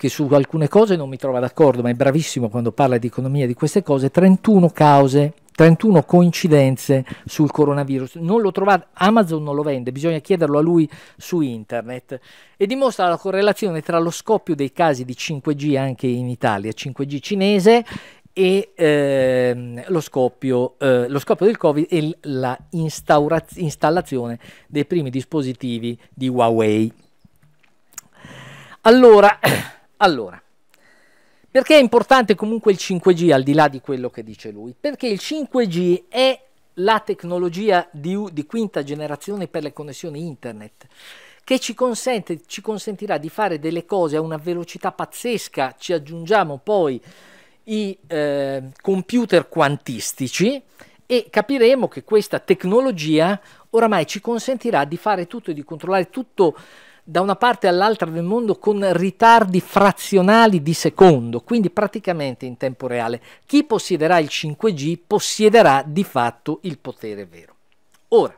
che su alcune cose non mi trova d'accordo, ma è bravissimo quando parla di economia di queste cose, 31 cause 31 coincidenze sul coronavirus. Non lo trovate, Amazon non lo vende, bisogna chiederlo a lui su internet. E dimostra la correlazione tra lo scoppio dei casi di 5G anche in Italia, 5G cinese, e ehm, lo, scoppio, eh, lo, scoppio, del Covid e la installazione dei primi dispositivi di Huawei. Allora. Allora, perché è importante comunque il 5G al di là di quello che dice lui? Perché il 5G è la tecnologia di, di quinta generazione per le connessioni internet che ci, consente, ci consentirà di fare delle cose a una velocità pazzesca, ci aggiungiamo poi i eh, computer quantistici e capiremo che questa tecnologia oramai ci consentirà di fare tutto e di controllare tutto da una parte all'altra del mondo con ritardi frazionali di secondo, quindi praticamente in tempo reale. Chi possiederà il 5G possiederà di fatto il potere vero. Ora,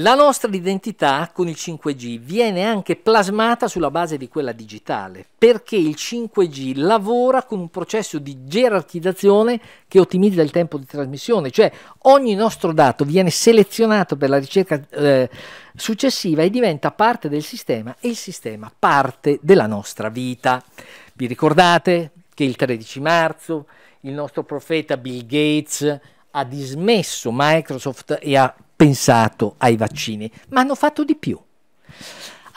la nostra identità con il 5G viene anche plasmata sulla base di quella digitale, perché il 5G lavora con un processo di gerarchizzazione che ottimizza il tempo di trasmissione, cioè ogni nostro dato viene selezionato per la ricerca eh, successiva e diventa parte del sistema e il sistema parte della nostra vita. Vi ricordate che il 13 marzo il nostro profeta Bill Gates ha dismesso Microsoft e ha pensato ai vaccini, ma hanno fatto di più.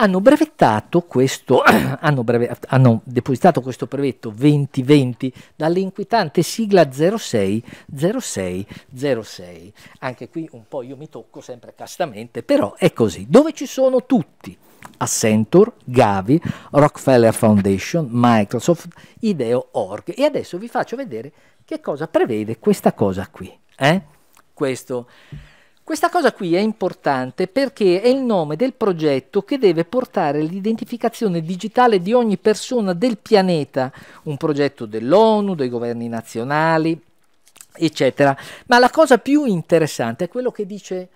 Hanno brevettato questo, hanno, breve, hanno depositato questo brevetto 2020 dall'inquietante sigla 060606. Anche qui un po' io mi tocco sempre castamente, però è così. Dove ci sono tutti? Accenture, Gavi, Rockefeller Foundation, Microsoft, Ideo.org. E adesso vi faccio vedere che cosa prevede questa cosa qui. Eh? Questo questa cosa qui è importante perché è il nome del progetto che deve portare l'identificazione digitale di ogni persona del pianeta, un progetto dell'ONU, dei governi nazionali, eccetera. Ma la cosa più interessante è quello che dice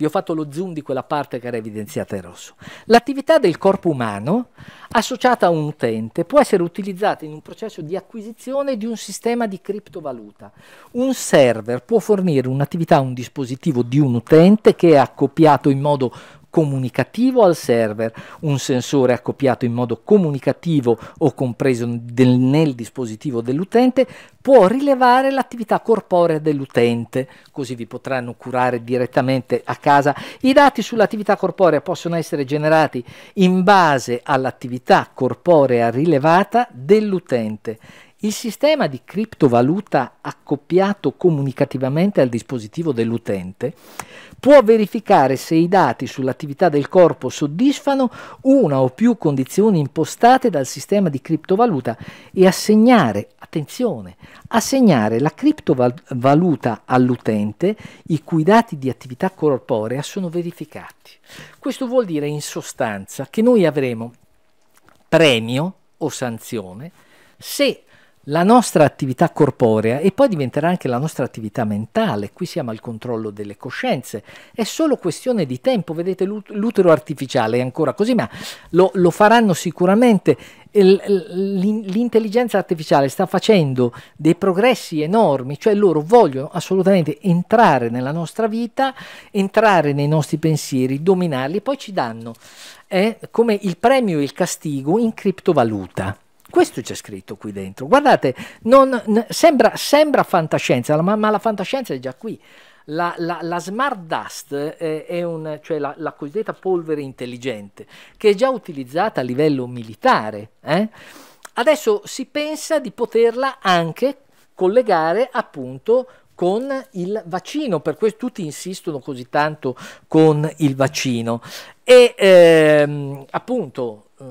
vi ho fatto lo zoom di quella parte che era evidenziata in rosso. L'attività del corpo umano associata a un utente può essere utilizzata in un processo di acquisizione di un sistema di criptovaluta. Un server può fornire un'attività a un dispositivo di un utente che è accoppiato in modo comunicativo al server, un sensore accoppiato in modo comunicativo o compreso del, nel dispositivo dell'utente può rilevare l'attività corporea dell'utente, così vi potranno curare direttamente a casa. I dati sull'attività corporea possono essere generati in base all'attività corporea rilevata dell'utente il sistema di criptovaluta accoppiato comunicativamente al dispositivo dell'utente può verificare se i dati sull'attività del corpo soddisfano una o più condizioni impostate dal sistema di criptovaluta e assegnare, attenzione, assegnare la criptovaluta all'utente i cui dati di attività corporea sono verificati. Questo vuol dire in sostanza che noi avremo premio o sanzione se la nostra attività corporea e poi diventerà anche la nostra attività mentale. Qui siamo al controllo delle coscienze. È solo questione di tempo. Vedete, l'utero artificiale è ancora così, ma lo, lo faranno sicuramente. L'intelligenza artificiale sta facendo dei progressi enormi, cioè loro vogliono assolutamente entrare nella nostra vita, entrare nei nostri pensieri, dominarli, poi ci danno eh, come il premio e il castigo in criptovaluta. Questo c'è scritto qui dentro. Guardate, non, sembra, sembra, fantascienza, ma, ma, la fantascienza è già qui. La, la, la smart dust, eh, è un, cioè la, la, cosiddetta polvere intelligente, che è già utilizzata a livello militare. Eh? Adesso si pensa di poterla anche collegare appunto con il vaccino, per questo tutti insistono così tanto con il vaccino. E ehm, appunto eh,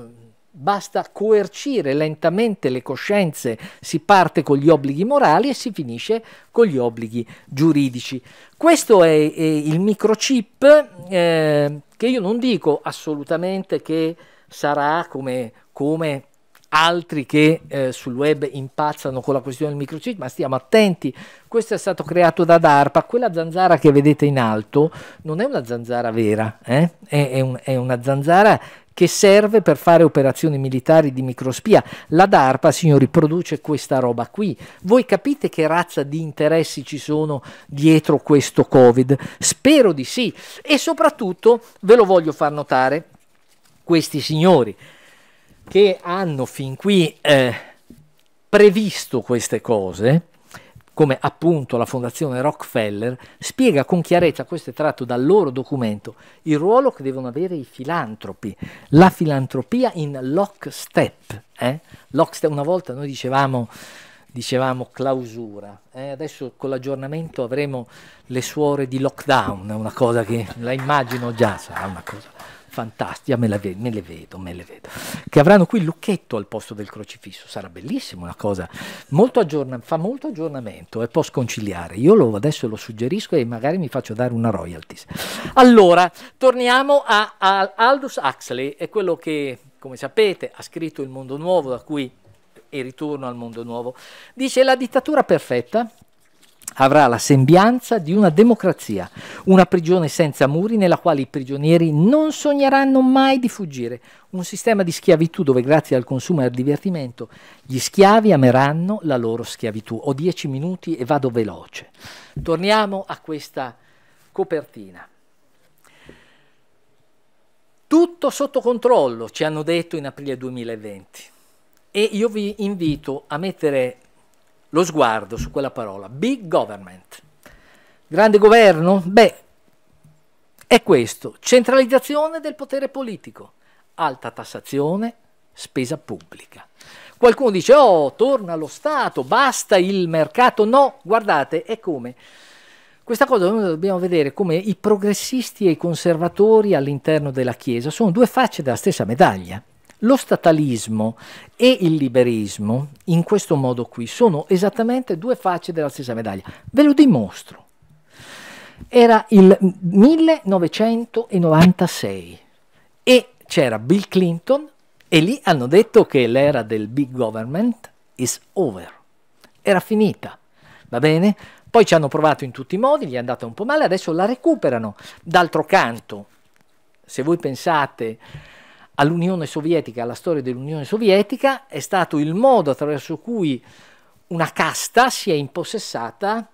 Basta coercire lentamente le coscienze, si parte con gli obblighi morali e si finisce con gli obblighi giuridici. Questo è, è il microchip eh, che io non dico assolutamente che sarà come, come altri che eh, sul web impazzano con la questione del microchip, ma stiamo attenti, questo è stato creato da DARPA, quella zanzara che vedete in alto non è una zanzara vera, eh? è, è, un, è, una zanzara che serve per fare operazioni militari di microspia. La DARPA, signori, produce questa roba qui. Voi capite che razza di interessi ci sono dietro questo Covid? Spero di sì e soprattutto ve lo voglio far notare questi signori che hanno fin qui eh, previsto queste cose come appunto la fondazione Rockefeller, spiega con chiarezza, questo è tratto dal loro documento, il ruolo che devono avere i filantropi, la filantropia in lockstep. Eh? Lockstep una volta noi dicevamo, dicevamo clausura, eh? adesso con l'aggiornamento avremo le suore di lockdown, una cosa che la immagino già, sarà una cosa fantastica, me, me, le vedo, me le vedo, che avranno qui il lucchetto al posto del crocifisso, sarà bellissimo, una cosa, molto fa molto aggiornamento, e può sconciliare. io lo, adesso lo suggerisco e magari mi faccio dare una royalties. Allora, torniamo a, a Aldous Huxley, è quello che, come sapete, ha scritto Il Mondo Nuovo, da cui e ritorno al mondo nuovo. Dice la dittatura perfetta avrà la sembianza di una democrazia, una prigione senza muri nella quale i prigionieri non sogneranno mai di fuggire, un sistema di schiavitù dove grazie al consumo e al divertimento gli schiavi ameranno la loro schiavitù. Ho dieci minuti e vado veloce. Torniamo a questa copertina. Tutto sotto controllo, ci hanno detto in aprile 2020. E io vi invito a mettere lo sguardo su quella parola, big government. Grande governo? Beh, è questo, centralizzazione del potere politico, alta tassazione, spesa pubblica. Qualcuno dice, oh, torna lo Stato, basta il mercato. No, guardate, è come. Questa cosa noi dobbiamo vedere come i progressisti e i conservatori all'interno della Chiesa sono due facce della stessa medaglia. Lo statalismo e il liberismo, in questo modo qui, sono esattamente due facce della stessa medaglia. Ve lo dimostro. Era il 1996 e c'era Bill Clinton e lì hanno detto che l'era del big government is over. Era finita, va bene? Poi ci hanno provato in tutti i modi, gli è andata un po' male, adesso la recuperano. D'altro canto, se voi pensate all'Unione Sovietica, alla storia dell'Unione Sovietica, è stato il modo attraverso cui una casta si è impossessata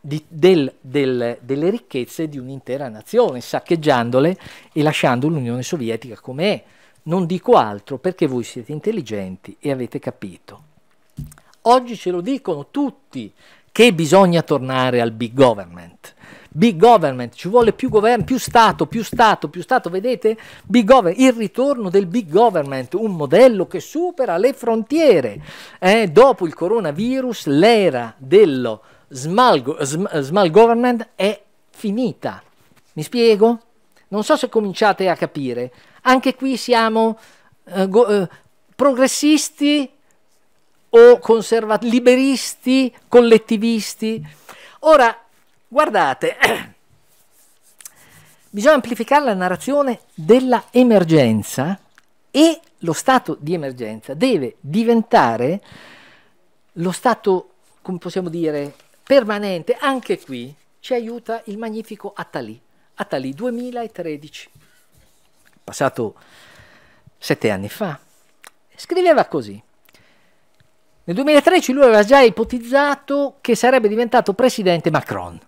di, del, del, delle ricchezze di un'intera nazione, saccheggiandole e lasciando l'Unione Sovietica come è. Non dico altro perché voi siete intelligenti e avete capito. Oggi ce lo dicono tutti che bisogna tornare al big government. Big government, ci vuole più governo, più Stato, più Stato, più Stato, vedete? Big government, il ritorno del big government, un modello che supera le frontiere. Eh, dopo il coronavirus l'era dello small, small government è finita. Mi spiego? Non so se cominciate a capire. Anche qui siamo eh, eh, progressisti o liberisti, collettivisti. Ora, Guardate, bisogna amplificare la narrazione della emergenza e lo stato di emergenza deve diventare lo stato, come possiamo dire, permanente. Anche qui ci aiuta il magnifico Attali, Attali 2013, passato sette anni fa. Scriveva così. Nel 2013 lui aveva già ipotizzato che sarebbe diventato presidente Macron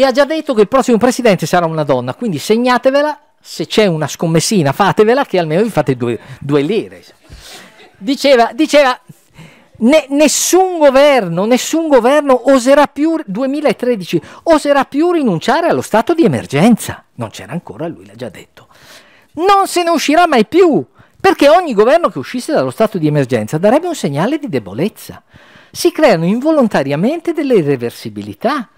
e ha già detto che il prossimo presidente sarà una donna, quindi segnatevela, se c'è una scommessina fatevela che almeno vi fate due, due lire. Diceva, diceva ne, nessun governo, nessun governo oserà più, 2013, oserà più rinunciare allo stato di emergenza. Non c'era ancora, lui l'ha già detto. Non se ne uscirà mai più, perché ogni governo che uscisse dallo stato di emergenza darebbe un segnale di debolezza. Si creano involontariamente delle irreversibilità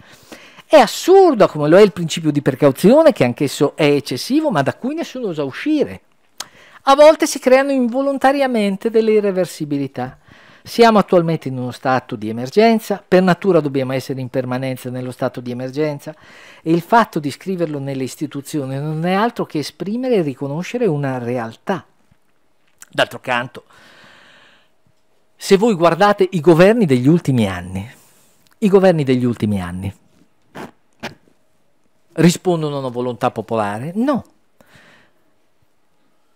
è assurdo come lo è il principio di precauzione, che anch'esso è eccessivo, ma da cui nessuno osa uscire. A volte si creano involontariamente delle irreversibilità. Siamo attualmente in uno stato di emergenza, per natura dobbiamo essere in permanenza nello stato di emergenza e il fatto di scriverlo nelle istituzioni non è altro che esprimere e riconoscere una realtà. D'altro canto, se voi guardate i governi degli ultimi anni, i governi degli ultimi anni, rispondono a una volontà popolare? No.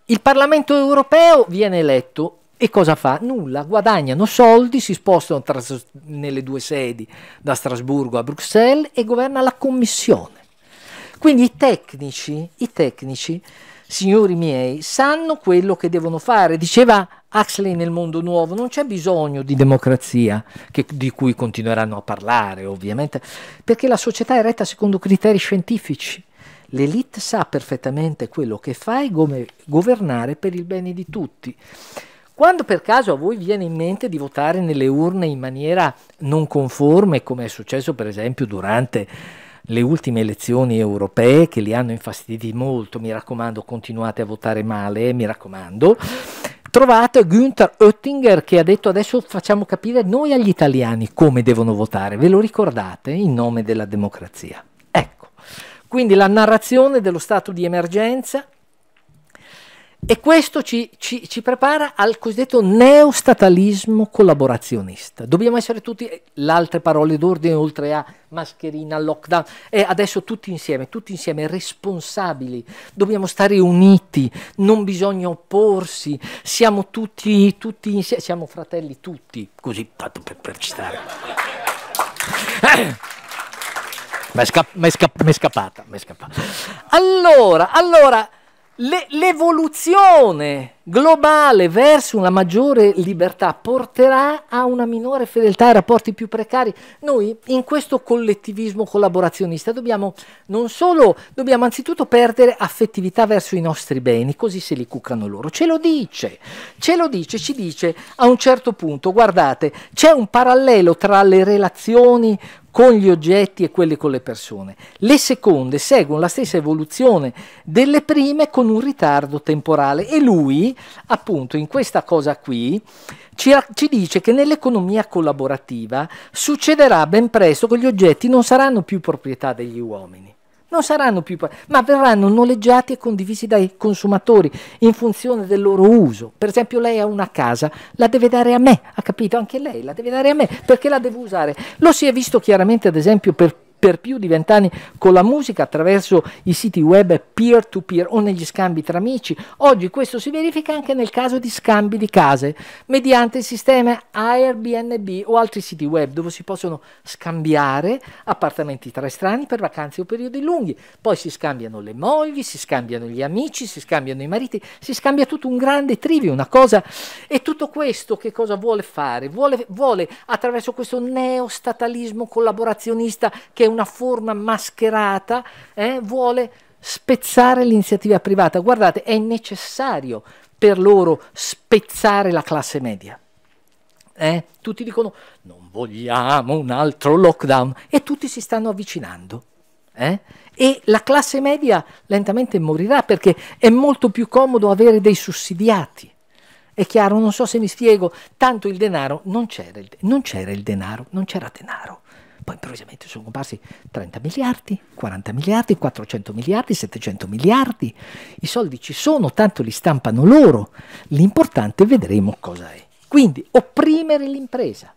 Il Parlamento europeo viene eletto e cosa fa? Nulla, guadagnano soldi, si spostano tra, nelle due sedi da Strasburgo a Bruxelles e governa la Commissione. Quindi i tecnici, i tecnici signori miei, sanno quello che devono fare. Diceva Huxley nel mondo nuovo, non c'è bisogno di democrazia, che, di cui continueranno a parlare ovviamente, perché la società è retta secondo criteri scientifici. L'elite sa perfettamente quello che fa e come governare per il bene di tutti. Quando per caso a voi viene in mente di votare nelle urne in maniera non conforme, come è successo per esempio durante le ultime elezioni europee che li hanno infastiditi molto, mi raccomando continuate a votare male, eh, mi raccomando. Trovate Günther Oettinger che ha detto adesso facciamo capire noi agli italiani come devono votare, ve lo ricordate? In nome della democrazia. Ecco, quindi la narrazione dello stato di emergenza e questo ci, ci, ci, prepara al cosiddetto neostatalismo collaborazionista. Dobbiamo essere tutti, le altre parole d'ordine oltre a mascherina, lockdown, e adesso tutti insieme, tutti insieme responsabili, dobbiamo stare uniti, non bisogna opporsi, siamo tutti, tutti insieme, siamo fratelli tutti, così tanto per, per citare. Eh. Mi è, scappata, mi è scappata. Allora, allora, l'evoluzione globale verso una maggiore libertà porterà a una minore fedeltà e rapporti più precari. Noi in questo collettivismo collaborazionista dobbiamo non solo, dobbiamo anzitutto perdere affettività verso i nostri beni, così se li cuccano loro. Ce lo dice, ce lo dice, ci dice a un certo punto, guardate, c'è un parallelo tra le relazioni con gli oggetti e quelle con le persone. Le seconde seguono la stessa evoluzione delle prime con un ritardo temporale e lui, appunto in questa cosa qui, ci, ci dice che nell'economia collaborativa succederà ben presto che gli oggetti non saranno più proprietà degli uomini non saranno più, ma verranno noleggiati e condivisi dai consumatori in funzione del loro uso. Per esempio, lei ha una casa, la deve dare a me, ha capito? Anche lei la deve dare a me perché la devo usare. Lo si è visto chiaramente, ad esempio, per per più di vent'anni con la musica attraverso i siti web peer-to-peer o negli scambi tra amici. Oggi questo si verifica anche nel caso di scambi di case mediante il sistema Airbnb o altri siti web dove si possono scambiare appartamenti tra estranei per vacanze o periodi lunghi. Poi si scambiano le mogli, si scambiano gli amici, si scambiano i mariti, si scambia tutto un grande trivio, una cosa. E tutto questo che cosa vuole fare? Vuole, vuole attraverso questo neostatalismo collaborazionista che che è una forma mascherata, eh, vuole spezzare l'iniziativa privata. Guardate, è necessario per loro spezzare la classe media. Eh? Tutti dicono non vogliamo un altro lockdown e tutti si stanno avvicinando. Eh? E la classe media lentamente morirà perché è molto più comodo avere dei sussidiati. È chiaro, non so se mi spiego, tanto il denaro non c'era, il, non c'era il denaro, non c'era denaro. Poi improvvisamente sono comparsi 30 miliardi, 40 miliardi, 400 miliardi, 700 miliardi. I soldi ci sono, tanto li stampano loro. L'importante è vedremo cosa è. Quindi opprimere l'impresa,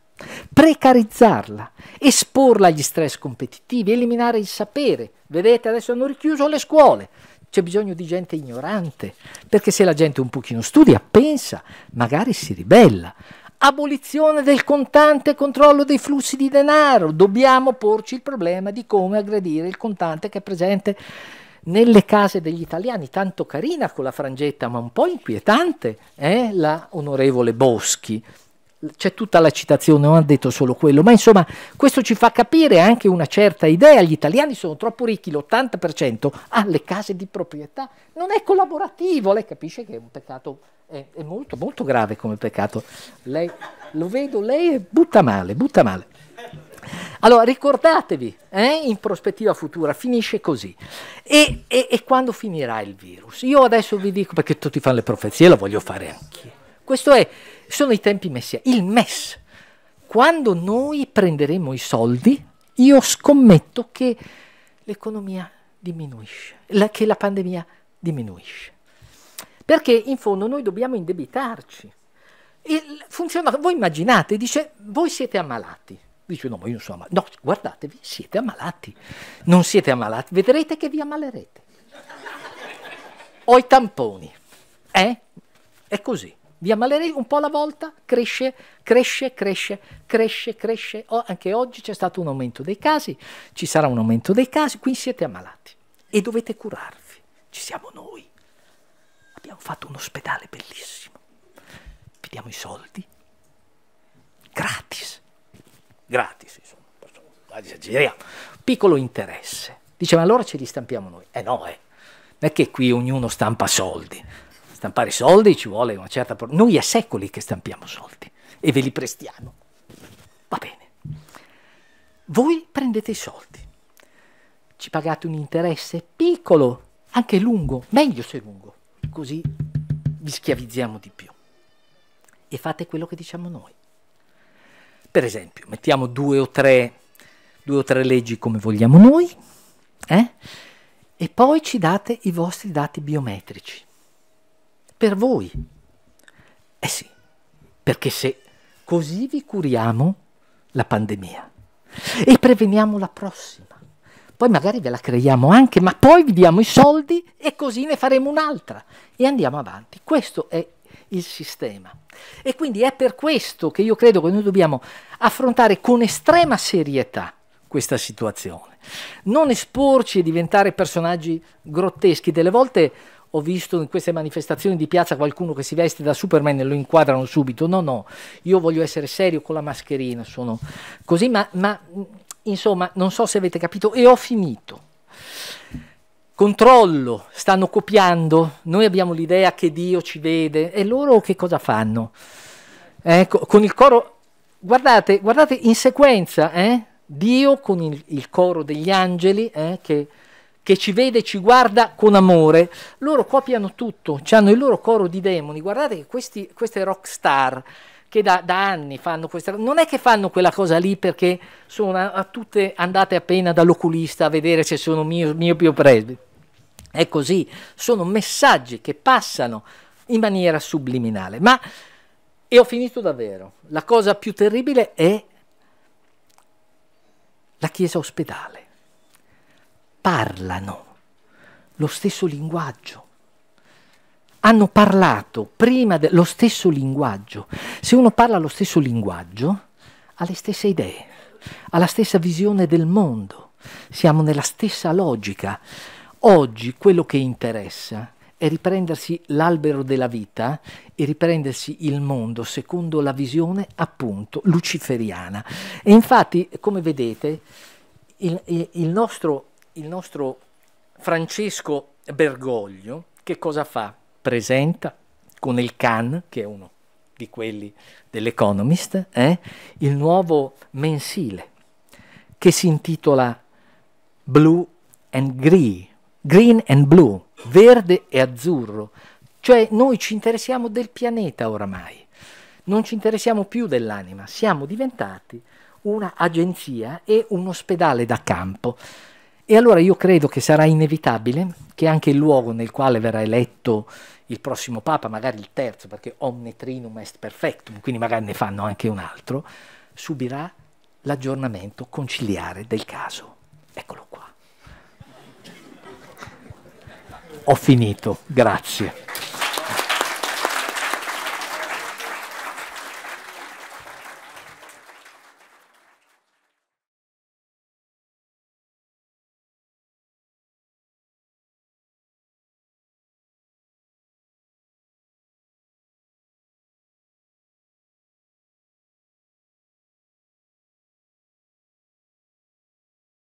precarizzarla, esporla agli stress competitivi, eliminare il sapere. Vedete, adesso hanno richiuso le scuole, c'è bisogno di gente ignorante, perché se la gente un pochino studia, pensa, magari si ribella abolizione del contante e controllo dei flussi di denaro. Dobbiamo porci il problema di come aggredire il contante che è presente nelle case degli italiani, tanto carina con la frangetta, ma un po' inquietante, eh? la onorevole Boschi. C'è tutta la citazione, non ha detto solo quello, ma insomma questo ci fa capire anche una certa idea, gli italiani sono troppo ricchi, l'80% ha le case di proprietà, non è collaborativo, lei capisce che è un peccato è, è molto, molto grave come peccato. Lei, lo vedo, lei butta male, butta male. Allora ricordatevi, eh, in prospettiva futura finisce così. E, e, e, quando finirà il virus? Io adesso vi dico perché tutti fanno le profezie, la voglio fare anch'io. Questo è, sono i tempi messia, il MES. Quando noi prenderemo i soldi, io scommetto che l'economia diminuisce, la, che la pandemia diminuisce perché in fondo noi dobbiamo indebitarci. Il voi immaginate, dice, voi siete ammalati. Dice, no, ma io non sono ammalato. No, guardatevi, siete ammalati. Non siete ammalati, vedrete che vi ammalerete. Ho i tamponi. Eh? È così. Vi ammalerete un po' alla volta, cresce, cresce, cresce, cresce, cresce. Oh, anche oggi c'è stato un aumento dei casi, ci sarà un aumento dei casi, quindi siete ammalati e dovete curarvi. Ci siamo noi abbiamo fatto un ospedale bellissimo. Vi diamo i soldi gratis, gratis insomma, esageriamo. Piccolo interesse. Dice, ma allora ce li stampiamo noi? Eh no, eh. Non è che qui ognuno stampa soldi. Stampare soldi ci vuole una certa... Noi è secoli che stampiamo soldi e ve li prestiamo. Va bene. Voi prendete i soldi. Ci pagate un interesse piccolo, anche lungo, meglio se lungo così vi schiavizziamo di più. E fate quello che diciamo noi. Per esempio, mettiamo due o tre, due o tre leggi come vogliamo noi, eh? e poi ci date i vostri dati biometrici. Per voi. Eh sì, perché se così vi curiamo la pandemia e preveniamo la prossima poi magari ve la creiamo anche, ma poi vi diamo i soldi e così ne faremo un'altra e andiamo avanti. Questo è il sistema. E quindi è per questo che io credo che noi dobbiamo affrontare con estrema serietà questa situazione. Non esporci e diventare personaggi grotteschi. Delle volte ho visto in queste manifestazioni di piazza qualcuno che si veste da Superman e lo inquadrano subito. No, no, io voglio essere serio con la mascherina, sono così, ma, ma insomma, non so se avete capito, e ho finito. Controllo, stanno copiando, noi abbiamo l'idea che Dio ci vede, e loro che cosa fanno? Ecco, con il coro, guardate, guardate in sequenza, eh? Dio con il, il, coro degli angeli eh? che, che ci vede ci guarda con amore, loro copiano tutto, hanno il loro coro di demoni, guardate che questi, queste rock star che da, da anni fanno questa cosa, non è che fanno quella cosa lì perché sono a, a tutte andate appena dall'oculista a vedere se sono mio, miopio presbi. È così, sono messaggi che passano in maniera subliminale. Ma, e ho finito davvero, la cosa più terribile è la chiesa ospedale. Parlano lo stesso linguaggio, hanno parlato prima dello stesso linguaggio. Se uno parla lo stesso linguaggio, ha le stesse idee, ha la stessa visione del mondo, siamo nella stessa logica. Oggi quello che interessa è riprendersi l'albero della vita e riprendersi il mondo secondo la visione appunto luciferiana. E infatti, come vedete, il, il, nostro, il nostro Francesco Bergoglio che cosa fa? presenta con il CAN, che è uno di quelli dell'Economist, eh, il nuovo mensile che si intitola Blue and Green, Green and Blue, verde e azzurro. Cioè noi ci interessiamo del pianeta oramai, non ci interessiamo più dell'anima, siamo diventati un'agenzia e un ospedale da campo. E allora io credo che sarà inevitabile che anche il luogo nel quale verrà eletto il prossimo Papa, magari il terzo, perché omne trinum est perfectum, quindi magari ne fanno anche un altro, subirà l'aggiornamento conciliare del caso. Eccolo qua. Ho finito, grazie.